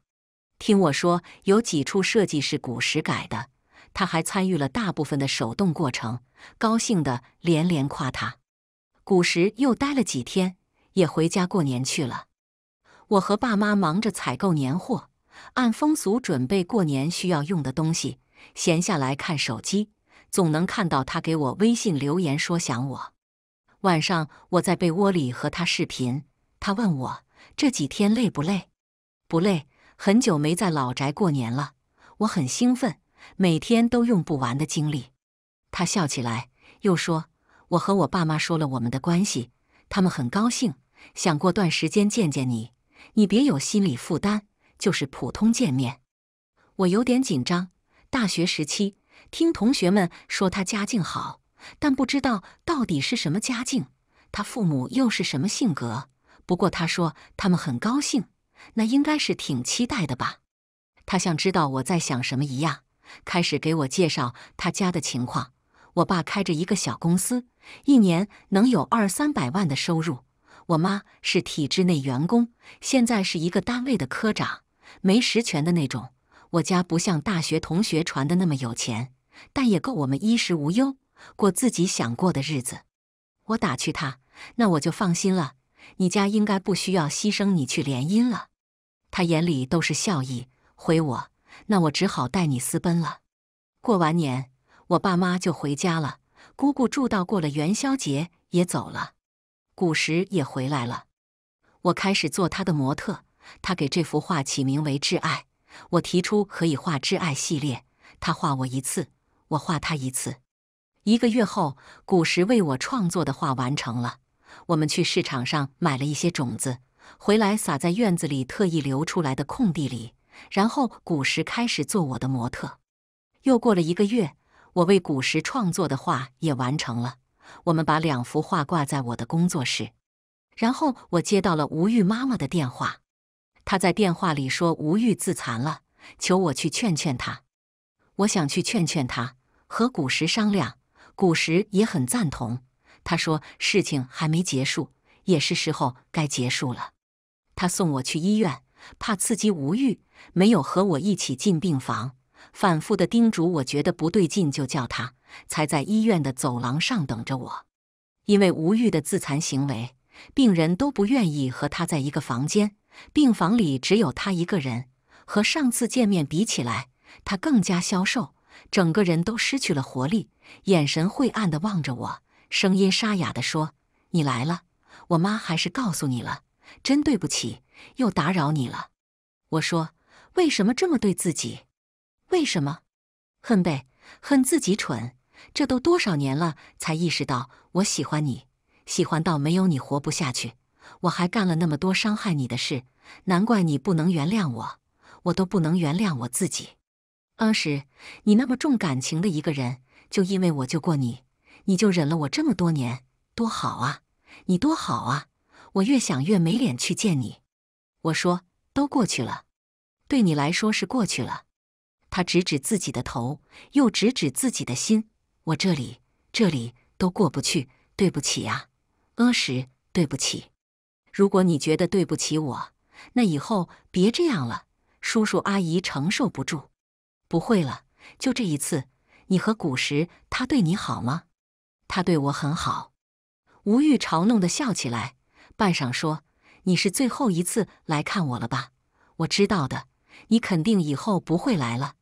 听我说，有几处设计是古时改的，她还参与了大部分的手动过程，高兴的连连夸他。古时又待了几天，也回家过年去了。我和爸妈忙着采购年货，按风俗准备过年需要用的东西，闲下来看手机，总能看到他给我微信留言说想我。晚上我在被窝里和他视频，他问我这几天累不累？不累，很久没在老宅过年了，我很兴奋，每天都用不完的精力。他笑起来，又说我和我爸妈说了我们的关系，他们很高兴，想过段时间见见你，你别有心理负担，就是普通见面。我有点紧张，大学时期听同学们说他家境好。但不知道到底是什么家境，他父母又是什么性格？不过他说他们很高兴，那应该是挺期待的吧？他像知道我在想什么一样，开始给我介绍他家的情况。我爸开着一个小公司，一年能有二三百万的收入。我妈是体制内员工，现在是一个单位的科长，没实权的那种。我家不像大学同学传的那么有钱，但也够我们衣食无忧。过自己想过的日子，我打趣他：“那我就放心了。你家应该不需要牺牲你去联姻了。”他眼里都是笑意，回我：“那我只好带你私奔了。”过完年，我爸妈就回家了。姑姑住到过了元宵节也走了。古时也回来了。我开始做他的模特，他给这幅画起名为《挚爱》。我提出可以画《挚爱》系列，他画我一次，我画他一次。一个月后，古时为我创作的画完成了。我们去市场上买了一些种子，回来撒在院子里特意留出来的空地里。然后古时开始做我的模特。又过了一个月，我为古时创作的画也完成了。我们把两幅画挂在我的工作室。然后我接到了吴玉妈妈的电话，她在电话里说吴玉自残了，求我去劝劝她。我想去劝劝她，和古时商量。古时也很赞同。他说：“事情还没结束，也是时候该结束了。”他送我去医院，怕刺激吴玉，没有和我一起进病房，反复的叮嘱我：“觉得不对劲就叫他。”才在医院的走廊上等着我。因为吴玉的自残行为，病人都不愿意和他在一个房间。病房里只有他一个人。和上次见面比起来，他更加消瘦。整个人都失去了活力，眼神晦暗地望着我，声音沙哑地说：“你来了，我妈还是告诉你了，真对不起，又打扰你了。”我说：“为什么这么对自己？为什么恨呗？恨自己蠢，这都多少年了才意识到我喜欢你，喜欢到没有你活不下去。我还干了那么多伤害你的事，难怪你不能原谅我，我都不能原谅我自己。”当时你那么重感情的一个人，就因为我救过你，你就忍了我这么多年，多好啊！你多好啊！我越想越没脸去见你。我说都过去了，对你来说是过去了。他指指自己的头，又指指自己的心，我这里、这里都过不去。对不起啊，阿石，对不起。如果你觉得对不起我，那以后别这样了，叔叔阿姨承受不住。不会了，就这一次。你和古时，他对你好吗？他对我很好。吴玉嘲弄的笑起来，半晌说：“你是最后一次来看我了吧？我知道的，你肯定以后不会来了。”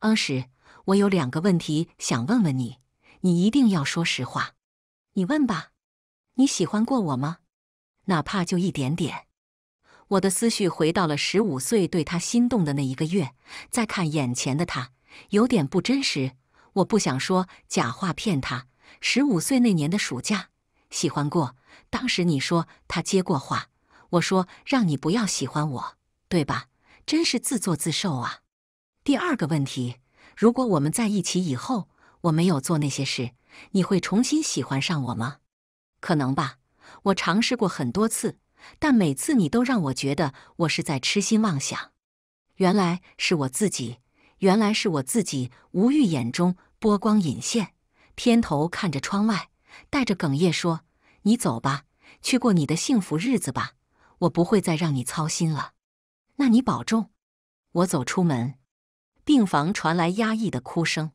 嗯，时，我有两个问题想问问你，你一定要说实话。你问吧。你喜欢过我吗？哪怕就一点点。我的思绪回到了十五岁对他心动的那一个月，再看眼前的他，有点不真实。我不想说假话骗他。十五岁那年的暑假，喜欢过。当时你说他接过话，我说让你不要喜欢我，对吧？真是自作自受啊。第二个问题，如果我们在一起以后，我没有做那些事，你会重新喜欢上我吗？可能吧，我尝试过很多次。但每次你都让我觉得我是在痴心妄想。原来是我自己，原来是我自己。无欲眼中波光隐现，偏头看着窗外，带着哽咽说：“你走吧，去过你的幸福日子吧，我不会再让你操心了。”那你保重。我走出门，病房传来压抑的哭声。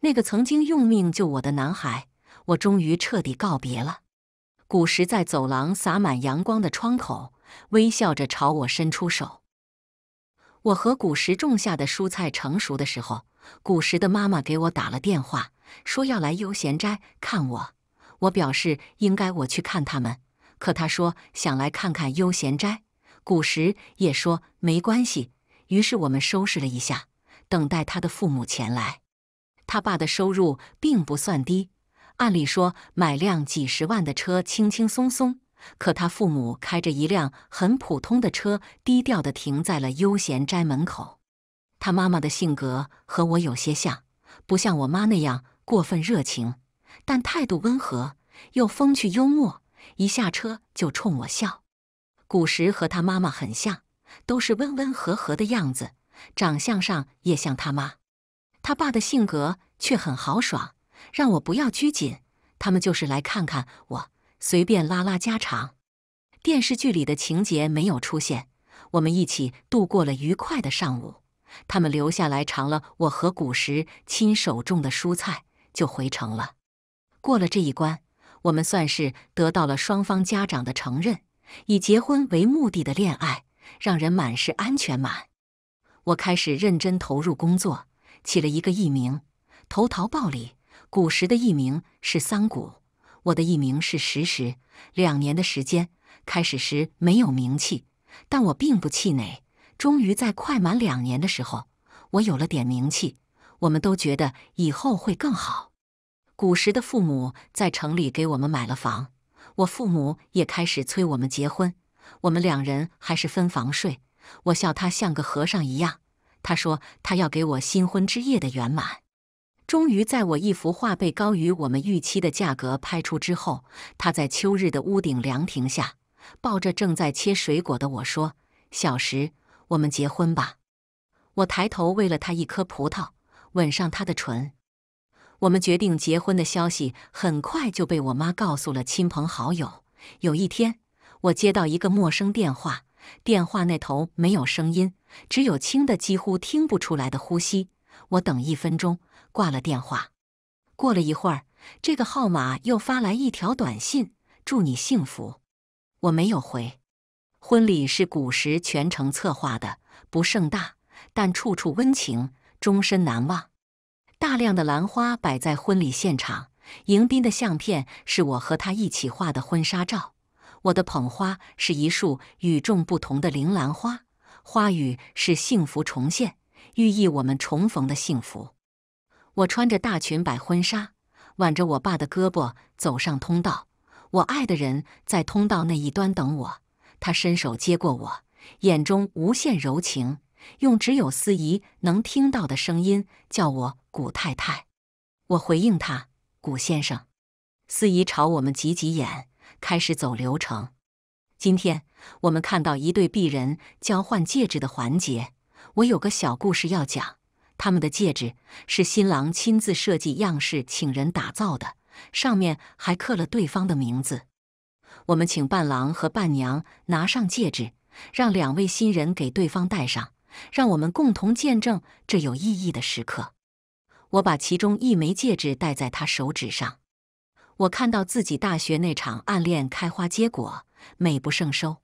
那个曾经用命救我的男孩，我终于彻底告别了。古时在走廊洒满阳光的窗口，微笑着朝我伸出手。我和古时种下的蔬菜成熟的时候，古时的妈妈给我打了电话，说要来悠闲斋看我。我表示应该我去看他们，可他说想来看看悠闲斋。古时也说没关系。于是我们收拾了一下，等待他的父母前来。他爸的收入并不算低。按理说买辆几十万的车轻轻松松，可他父母开着一辆很普通的车，低调的停在了悠闲斋门口。他妈妈的性格和我有些像，不像我妈那样过分热情，但态度温和又风趣幽默，一下车就冲我笑。古时和他妈妈很像，都是温温和和的样子，长相上也像他妈。他爸的性格却很豪爽。让我不要拘谨，他们就是来看看我，随便拉拉家常。电视剧里的情节没有出现，我们一起度过了愉快的上午。他们留下来尝了我和古时亲手种的蔬菜，就回城了。过了这一关，我们算是得到了双方家长的承认。以结婚为目的的恋爱，让人满是安全感。我开始认真投入工作，起了一个艺名“投桃报李”。古时的艺名是桑古，我的艺名是石石。两年的时间，开始时没有名气，但我并不气馁。终于在快满两年的时候，我有了点名气。我们都觉得以后会更好。古时的父母在城里给我们买了房，我父母也开始催我们结婚。我们两人还是分房睡，我笑他像个和尚一样。他说他要给我新婚之夜的圆满。终于在我一幅画被高于我们预期的价格拍出之后，他在秋日的屋顶凉亭下，抱着正在切水果的我说：“小石，我们结婚吧。”我抬头喂了他一颗葡萄，吻上他的唇。我们决定结婚的消息很快就被我妈告诉了亲朋好友。有一天，我接到一个陌生电话，电话那头没有声音，只有轻的几乎听不出来的呼吸。我等一分钟。挂了电话，过了一会儿，这个号码又发来一条短信：“祝你幸福。”我没有回。婚礼是古时全程策划的，不盛大，但处处温情，终身难忘。大量的兰花摆在婚礼现场，迎宾的相片是我和他一起画的婚纱照。我的捧花是一束与众不同的铃兰花，花语是“幸福重现”，寓意我们重逢的幸福。我穿着大裙摆婚纱，挽着我爸的胳膊走上通道。我爱的人在通道那一端等我，他伸手接过我，眼中无限柔情，用只有司仪能听到的声音叫我古太太。我回应他古先生。司仪朝我们挤挤眼，开始走流程。今天我们看到一对璧人交换戒指的环节，我有个小故事要讲。他们的戒指是新郎亲自设计样式，请人打造的，上面还刻了对方的名字。我们请伴郎和伴娘拿上戒指，让两位新人给对方戴上，让我们共同见证这有意义的时刻。我把其中一枚戒指戴在他手指上，我看到自己大学那场暗恋开花结果，美不胜收。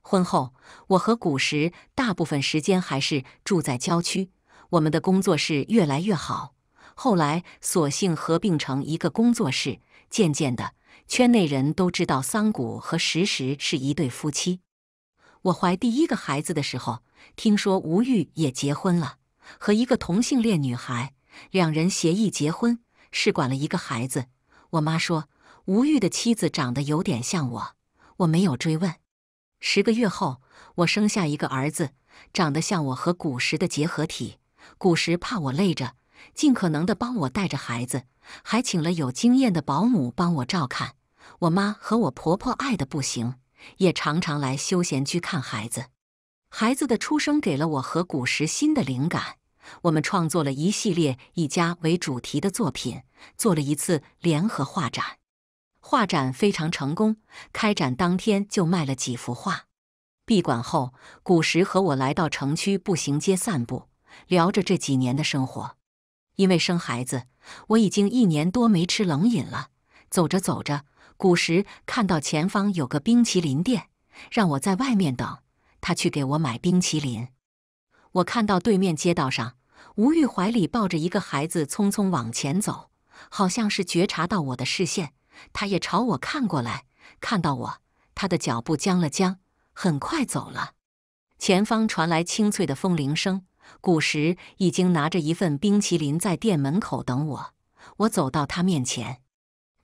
婚后，我和古时大部分时间还是住在郊区。我们的工作室越来越好，后来索性合并成一个工作室。渐渐的，圈内人都知道桑古和石石是一对夫妻。我怀第一个孩子的时候，听说吴玉也结婚了，和一个同性恋女孩，两人协议结婚，试管了一个孩子。我妈说吴玉的妻子长得有点像我，我没有追问。十个月后，我生下一个儿子，长得像我和古时的结合体。古时怕我累着，尽可能的帮我带着孩子，还请了有经验的保姆帮我照看。我妈和我婆婆爱的不行，也常常来休闲居看孩子。孩子的出生给了我和古时新的灵感，我们创作了一系列以家为主题的作品，做了一次联合画展。画展非常成功，开展当天就卖了几幅画。闭馆后，古时和我来到城区步行街散步。聊着这几年的生活，因为生孩子，我已经一年多没吃冷饮了。走着走着，古时看到前方有个冰淇淋店，让我在外面等，他去给我买冰淇淋。我看到对面街道上，吴玉怀里抱着一个孩子，匆匆往前走，好像是觉察到我的视线，他也朝我看过来。看到我，他的脚步僵了僵，很快走了。前方传来清脆的风铃声。古时已经拿着一份冰淇淋在店门口等我，我走到他面前，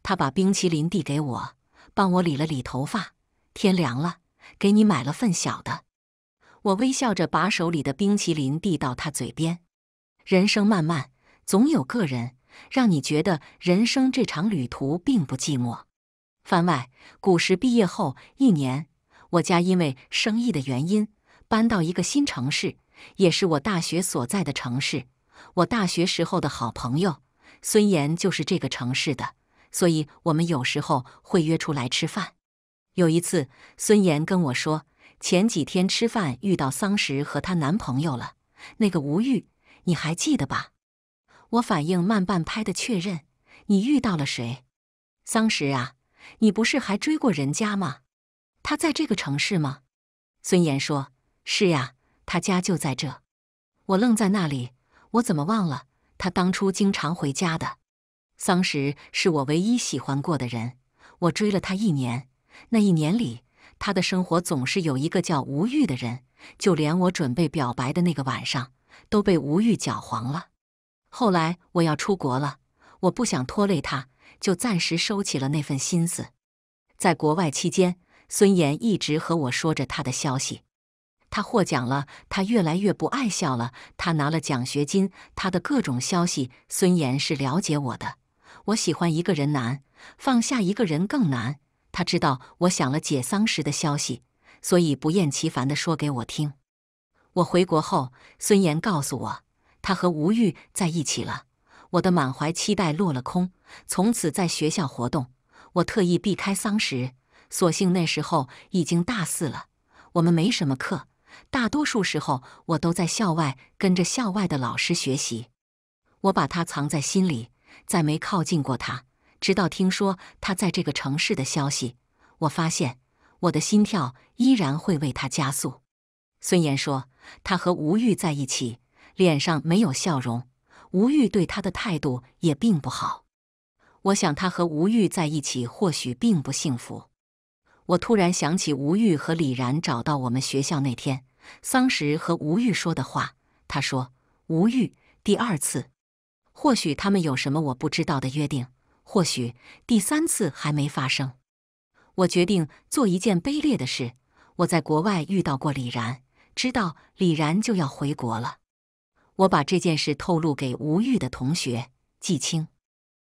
他把冰淇淋递给我，帮我理了理头发。天凉了，给你买了份小的。我微笑着把手里的冰淇淋递到他嘴边。人生漫漫，总有个人让你觉得人生这场旅途并不寂寞。番外：古时毕业后一年，我家因为生意的原因搬到一个新城市。也是我大学所在的城市，我大学时候的好朋友孙岩就是这个城市的，所以我们有时候会约出来吃饭。有一次，孙岩跟我说，前几天吃饭遇到桑石和她男朋友了，那个吴玉，你还记得吧？我反应慢半拍的确认，你遇到了谁？桑石啊，你不是还追过人家吗？他在这个城市吗？孙岩说：“是呀。”他家就在这，我愣在那里。我怎么忘了他当初经常回家的？桑石是我唯一喜欢过的人。我追了他一年，那一年里，他的生活总是有一个叫吴玉的人，就连我准备表白的那个晚上，都被吴玉搅黄了。后来我要出国了，我不想拖累他，就暂时收起了那份心思。在国外期间，孙岩一直和我说着他的消息。他获奖了，他越来越不爱笑了。他拿了奖学金，他的各种消息，孙岩是了解我的。我喜欢一个人难，放下一个人更难。他知道我想了解桑石的消息，所以不厌其烦地说给我听。我回国后，孙岩告诉我，他和吴玉在一起了。我的满怀期待落了空。从此在学校活动，我特意避开桑石。所幸那时候已经大四了，我们没什么课。大多数时候，我都在校外跟着校外的老师学习。我把他藏在心里，再没靠近过他。直到听说他在这个城市的消息，我发现我的心跳依然会为他加速。孙岩说，他和吴玉在一起，脸上没有笑容。吴玉对他的态度也并不好。我想，他和吴玉在一起或许并不幸福。我突然想起吴玉和李然找到我们学校那天。桑石和吴玉说的话，他说：“吴玉，第二次，或许他们有什么我不知道的约定，或许第三次还没发生。”我决定做一件卑劣的事。我在国外遇到过李然，知道李然就要回国了。我把这件事透露给吴玉的同学季青。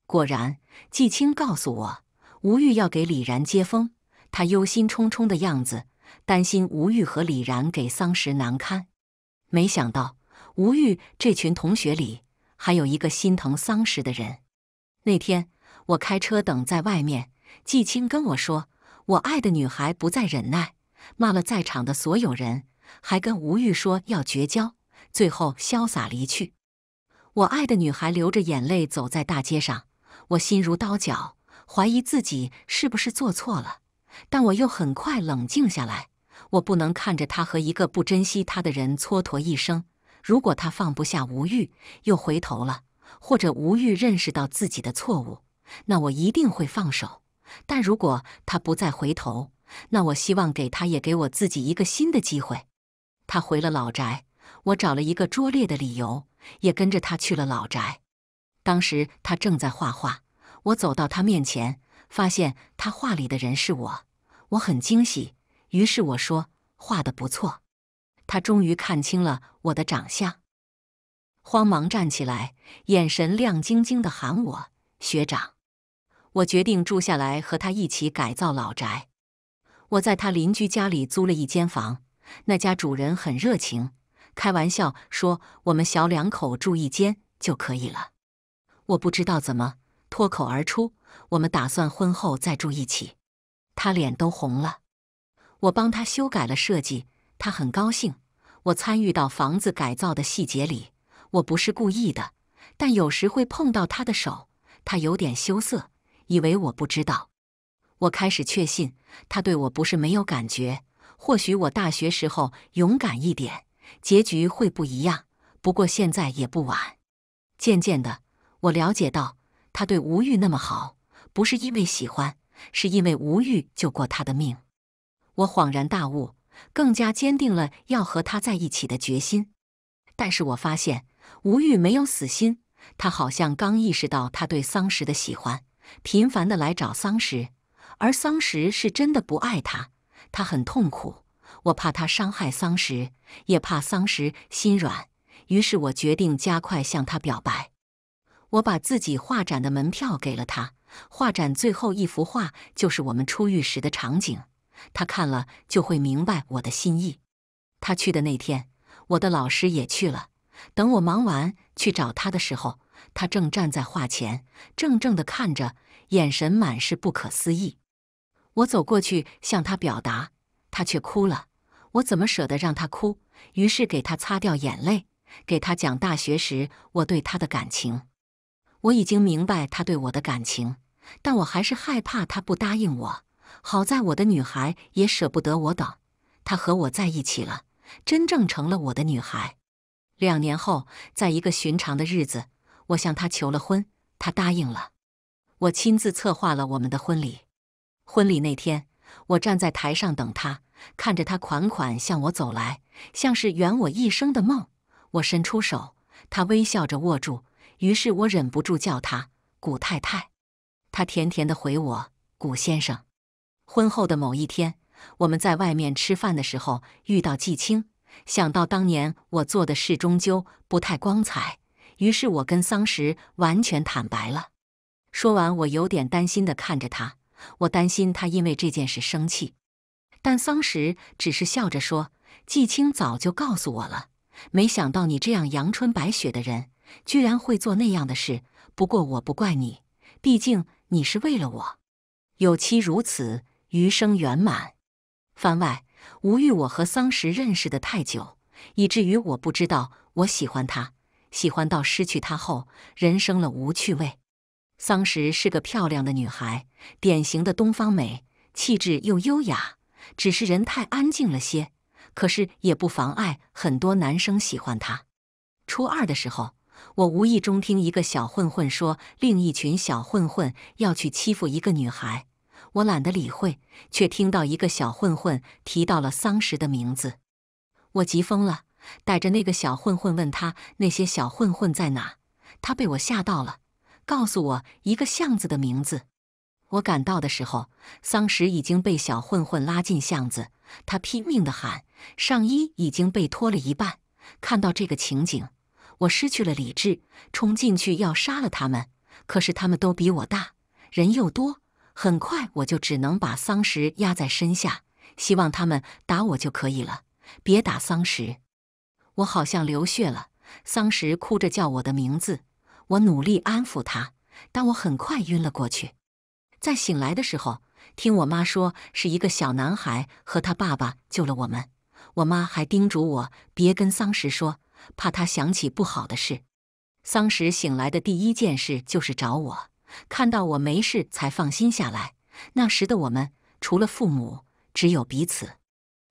果然，季青告诉我，吴玉要给李然接风。他忧心忡忡的样子。担心吴玉和李然给桑石难堪，没想到吴玉这群同学里还有一个心疼桑石的人。那天我开车等在外面，季青跟我说：“我爱的女孩不再忍耐，骂了在场的所有人，还跟吴玉说要绝交，最后潇洒离去。”我爱的女孩流着眼泪走在大街上，我心如刀绞，怀疑自己是不是做错了。但我又很快冷静下来。我不能看着他和一个不珍惜他的人蹉跎一生。如果他放不下吴豫，又回头了，或者吴豫认识到自己的错误，那我一定会放手。但如果他不再回头，那我希望给他也给我自己一个新的机会。他回了老宅，我找了一个拙劣的理由，也跟着他去了老宅。当时他正在画画，我走到他面前，发现他画里的人是我。我很惊喜，于是我说：“画的不错。”他终于看清了我的长相，慌忙站起来，眼神亮晶晶的喊我：“学长！”我决定住下来和他一起改造老宅。我在他邻居家里租了一间房，那家主人很热情，开玩笑说：“我们小两口住一间就可以了。”我不知道怎么脱口而出：“我们打算婚后再住一起。”他脸都红了，我帮他修改了设计，他很高兴。我参与到房子改造的细节里，我不是故意的，但有时会碰到他的手，他有点羞涩，以为我不知道。我开始确信，他对我不是没有感觉。或许我大学时候勇敢一点，结局会不一样。不过现在也不晚。渐渐的，我了解到，他对吴玉那么好，不是因为喜欢。是因为吴玉救过他的命，我恍然大悟，更加坚定了要和他在一起的决心。但是我发现吴玉没有死心，他好像刚意识到他对桑石的喜欢，频繁的来找桑石，而桑石是真的不爱他，他很痛苦。我怕他伤害桑石，也怕桑石心软，于是我决定加快向他表白。我把自己画展的门票给了他。画展最后一幅画就是我们初遇时的场景，他看了就会明白我的心意。他去的那天，我的老师也去了。等我忙完去找他的时候，他正站在画前，怔怔地看着，眼神满是不可思议。我走过去向他表达，他却哭了。我怎么舍得让他哭？于是给他擦掉眼泪，给他讲大学时我对他的感情。我已经明白他对我的感情，但我还是害怕他不答应我。好在我的女孩也舍不得我等，他和我在一起了，真正成了我的女孩。两年后，在一个寻常的日子，我向他求了婚，他答应了。我亲自策划了我们的婚礼。婚礼那天，我站在台上等他，看着他款款向我走来，像是圆我一生的梦。我伸出手，他微笑着握住。于是我忍不住叫他古太太，他甜甜地回我古先生。婚后的某一天，我们在外面吃饭的时候遇到季青，想到当年我做的事终究不太光彩，于是我跟桑石完全坦白了。说完，我有点担心地看着他，我担心他因为这件事生气。但桑石只是笑着说：“季青早就告诉我了，没想到你这样阳春白雪的人。”居然会做那样的事，不过我不怪你，毕竟你是为了我。有妻如此，余生圆满。番外：吴玉，我和桑石认识的太久，以至于我不知道我喜欢他，喜欢到失去他后，人生了无趣味。桑石是个漂亮的女孩，典型的东方美，气质又优雅，只是人太安静了些。可是也不妨碍很多男生喜欢她。初二的时候。我无意中听一个小混混说，另一群小混混要去欺负一个女孩。我懒得理会，却听到一个小混混提到了桑石的名字。我急疯了，带着那个小混混问他那些小混混在哪。他被我吓到了，告诉我一个巷子的名字。我赶到的时候，桑石已经被小混混拉进巷子，他拼命地喊，上衣已经被脱了一半。看到这个情景。我失去了理智，冲进去要杀了他们。可是他们都比我大，人又多，很快我就只能把桑石压在身下，希望他们打我就可以了，别打桑石。我好像流血了，桑石哭着叫我的名字，我努力安抚他，但我很快晕了过去。在醒来的时候，听我妈说是一个小男孩和他爸爸救了我们。我妈还叮嘱我别跟桑石说。怕他想起不好的事。桑石醒来的第一件事就是找我，看到我没事才放心下来。那时的我们除了父母，只有彼此。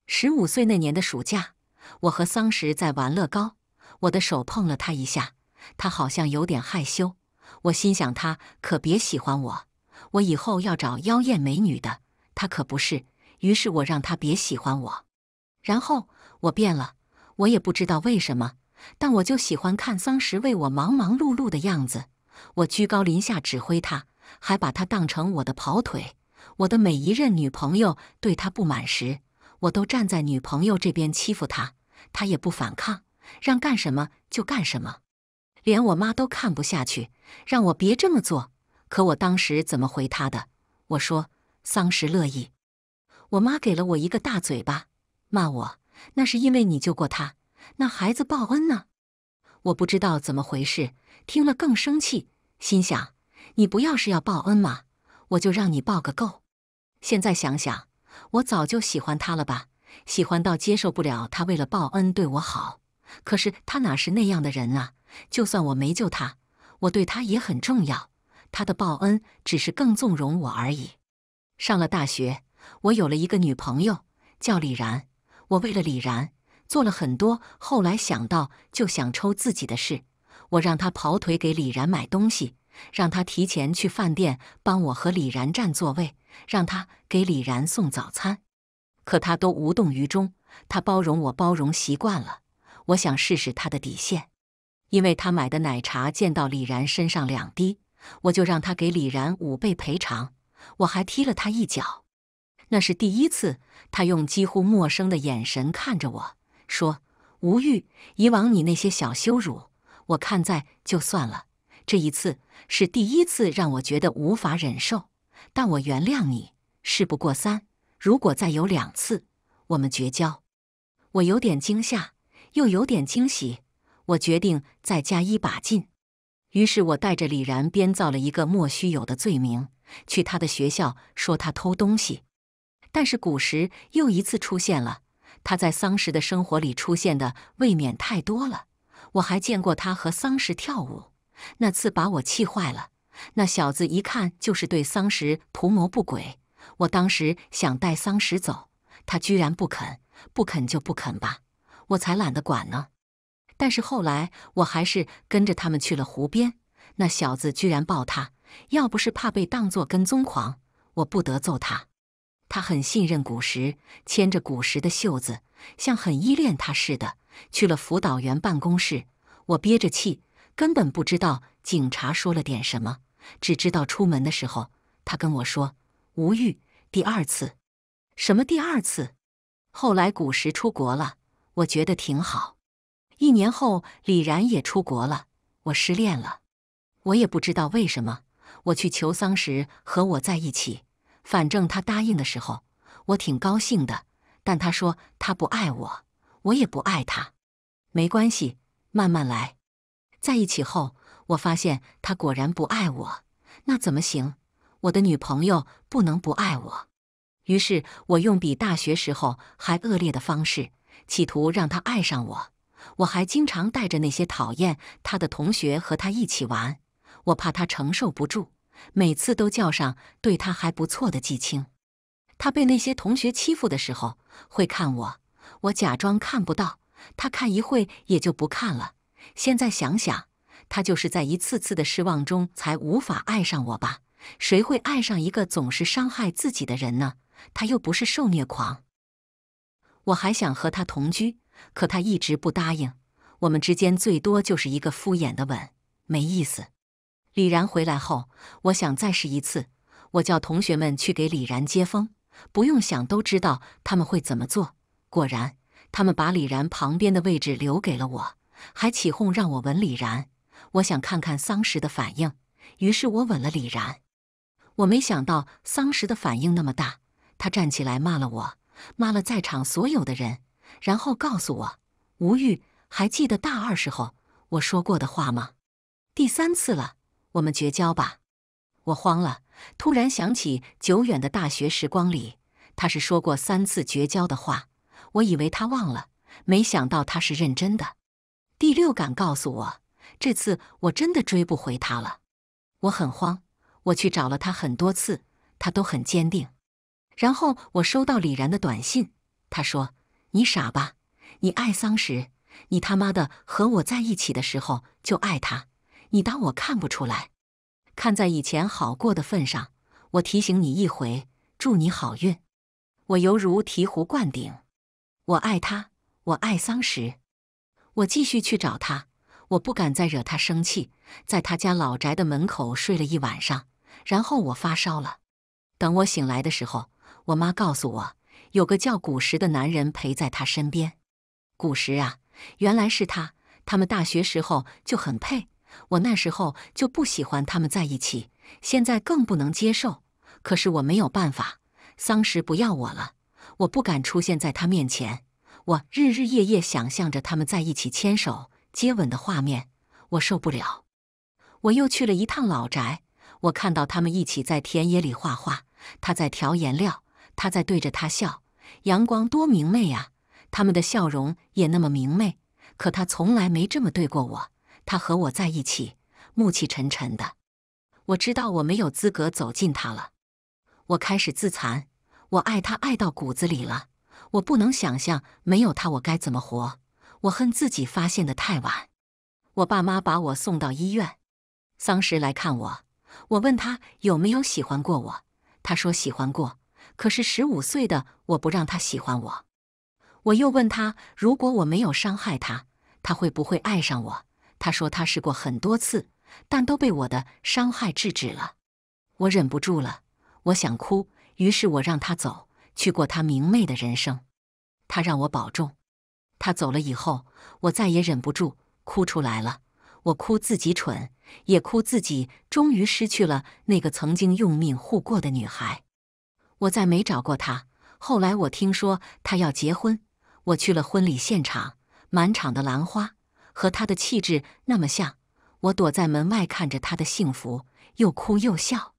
十五岁那年的暑假，我和桑石在玩乐高，我的手碰了他一下，他好像有点害羞。我心想，他可别喜欢我，我以后要找妖艳美女的，他可不是。于是我让他别喜欢我，然后我变了，我也不知道为什么。但我就喜欢看桑石为我忙忙碌碌的样子，我居高临下指挥他，还把他当成我的跑腿。我的每一任女朋友对他不满时，我都站在女朋友这边欺负他，他也不反抗，让干什么就干什么。连我妈都看不下去，让我别这么做。可我当时怎么回他的？我说桑石乐意。我妈给了我一个大嘴巴，骂我那是因为你救过他。那孩子报恩呢？我不知道怎么回事，听了更生气。心想，你不要是要报恩嘛，我就让你报个够。现在想想，我早就喜欢他了吧？喜欢到接受不了他为了报恩对我好。可是他哪是那样的人啊？就算我没救他，我对他也很重要。他的报恩只是更纵容我而已。上了大学，我有了一个女朋友，叫李然。我为了李然。做了很多，后来想到就想抽自己的事。我让他跑腿给李然买东西，让他提前去饭店帮我和李然占座位，让他给李然送早餐。可他都无动于衷。他包容我，包容习惯了。我想试试他的底线，因为他买的奶茶溅到李然身上两滴，我就让他给李然五倍赔偿。我还踢了他一脚。那是第一次，他用几乎陌生的眼神看着我。说吴玉，以往你那些小羞辱，我看在就算了。这一次是第一次让我觉得无法忍受，但我原谅你。事不过三，如果再有两次，我们绝交。我有点惊吓，又有点惊喜。我决定再加一把劲。于是，我带着李然编造了一个莫须有的罪名，去他的学校说他偷东西。但是，古时又一次出现了。他在丧石的生活里出现的未免太多了，我还见过他和丧石跳舞，那次把我气坏了。那小子一看就是对丧石图谋不轨，我当时想带丧石走，他居然不肯，不肯就不肯吧，我才懒得管呢。但是后来我还是跟着他们去了湖边，那小子居然抱他，要不是怕被当作跟踪狂，我不得揍他。他很信任古时，牵着古时的袖子，像很依恋他似的，去了辅导员办公室。我憋着气，根本不知道警察说了点什么，只知道出门的时候他跟我说：“吴玉，第二次，什么第二次？”后来古时出国了，我觉得挺好。一年后，李然也出国了，我失恋了，我也不知道为什么。我去求丧时和我在一起。反正他答应的时候，我挺高兴的。但他说他不爱我，我也不爱他，没关系，慢慢来。在一起后，我发现他果然不爱我，那怎么行？我的女朋友不能不爱我。于是，我用比大学时候还恶劣的方式，企图让他爱上我。我还经常带着那些讨厌他的同学和他一起玩，我怕他承受不住。每次都叫上对他还不错的季青，他被那些同学欺负的时候会看我，我假装看不到，他看一会也就不看了。现在想想，他就是在一次次的失望中才无法爱上我吧？谁会爱上一个总是伤害自己的人呢？他又不是受虐狂。我还想和他同居，可他一直不答应。我们之间最多就是一个敷衍的吻，没意思。李然回来后，我想再试一次。我叫同学们去给李然接风，不用想都知道他们会怎么做。果然，他们把李然旁边的位置留给了我，还起哄让我吻李然。我想看看桑石的反应，于是我吻了李然。我没想到桑石的反应那么大，他站起来骂了我，骂了在场所有的人，然后告诉我：“吴玉，还记得大二时候我说过的话吗？”第三次了。我们绝交吧！我慌了，突然想起久远的大学时光里，他是说过三次绝交的话。我以为他忘了，没想到他是认真的。第六感告诉我，这次我真的追不回他了。我很慌，我去找了他很多次，他都很坚定。然后我收到李然的短信，他说：“你傻吧？你爱桑石，你他妈的和我在一起的时候就爱他。”你当我看不出来？看在以前好过的份上，我提醒你一回，祝你好运。我犹如醍醐灌顶。我爱他，我爱桑石，我继续去找他。我不敢再惹他生气，在他家老宅的门口睡了一晚上，然后我发烧了。等我醒来的时候，我妈告诉我，有个叫古石的男人陪在他身边。古石啊，原来是他。他们大学时候就很配。我那时候就不喜欢他们在一起，现在更不能接受。可是我没有办法，桑石不要我了，我不敢出现在他面前。我日日夜夜想象着他们在一起牵手、接吻的画面，我受不了。我又去了一趟老宅，我看到他们一起在田野里画画，他在调颜料，他在对着他笑。阳光多明媚啊，他们的笑容也那么明媚。可他从来没这么对过我。他和我在一起，暮气沉沉的。我知道我没有资格走近他了。我开始自残。我爱他爱到骨子里了。我不能想象没有他我该怎么活。我恨自己发现的太晚。我爸妈把我送到医院。桑石来看我。我问他有没有喜欢过我。他说喜欢过。可是十五岁的我不让他喜欢我。我又问他，如果我没有伤害他，他会不会爱上我？他说他试过很多次，但都被我的伤害制止了。我忍不住了，我想哭，于是我让他走，去过他明媚的人生。他让我保重。他走了以后，我再也忍不住，哭出来了。我哭自己蠢，也哭自己终于失去了那个曾经用命护过的女孩。我再没找过他。后来我听说他要结婚，我去了婚礼现场，满场的兰花。和他的气质那么像，我躲在门外看着他的幸福，又哭又笑。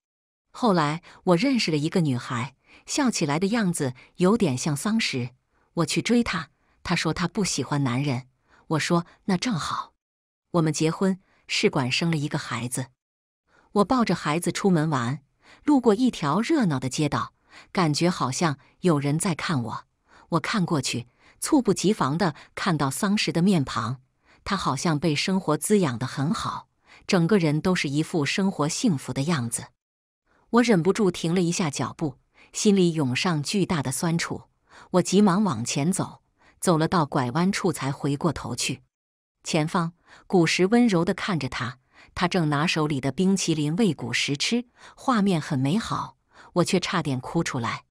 后来我认识了一个女孩，笑起来的样子有点像桑石。我去追她，她说她不喜欢男人。我说那正好，我们结婚，试管生了一个孩子。我抱着孩子出门玩，路过一条热闹的街道，感觉好像有人在看我。我看过去，猝不及防地看到桑石的面庞。他好像被生活滋养得很好，整个人都是一副生活幸福的样子。我忍不住停了一下脚步，心里涌上巨大的酸楚。我急忙往前走，走了到拐弯处才回过头去。前方，古时温柔地看着他，他正拿手里的冰淇淋喂古时吃，画面很美好，我却差点哭出来。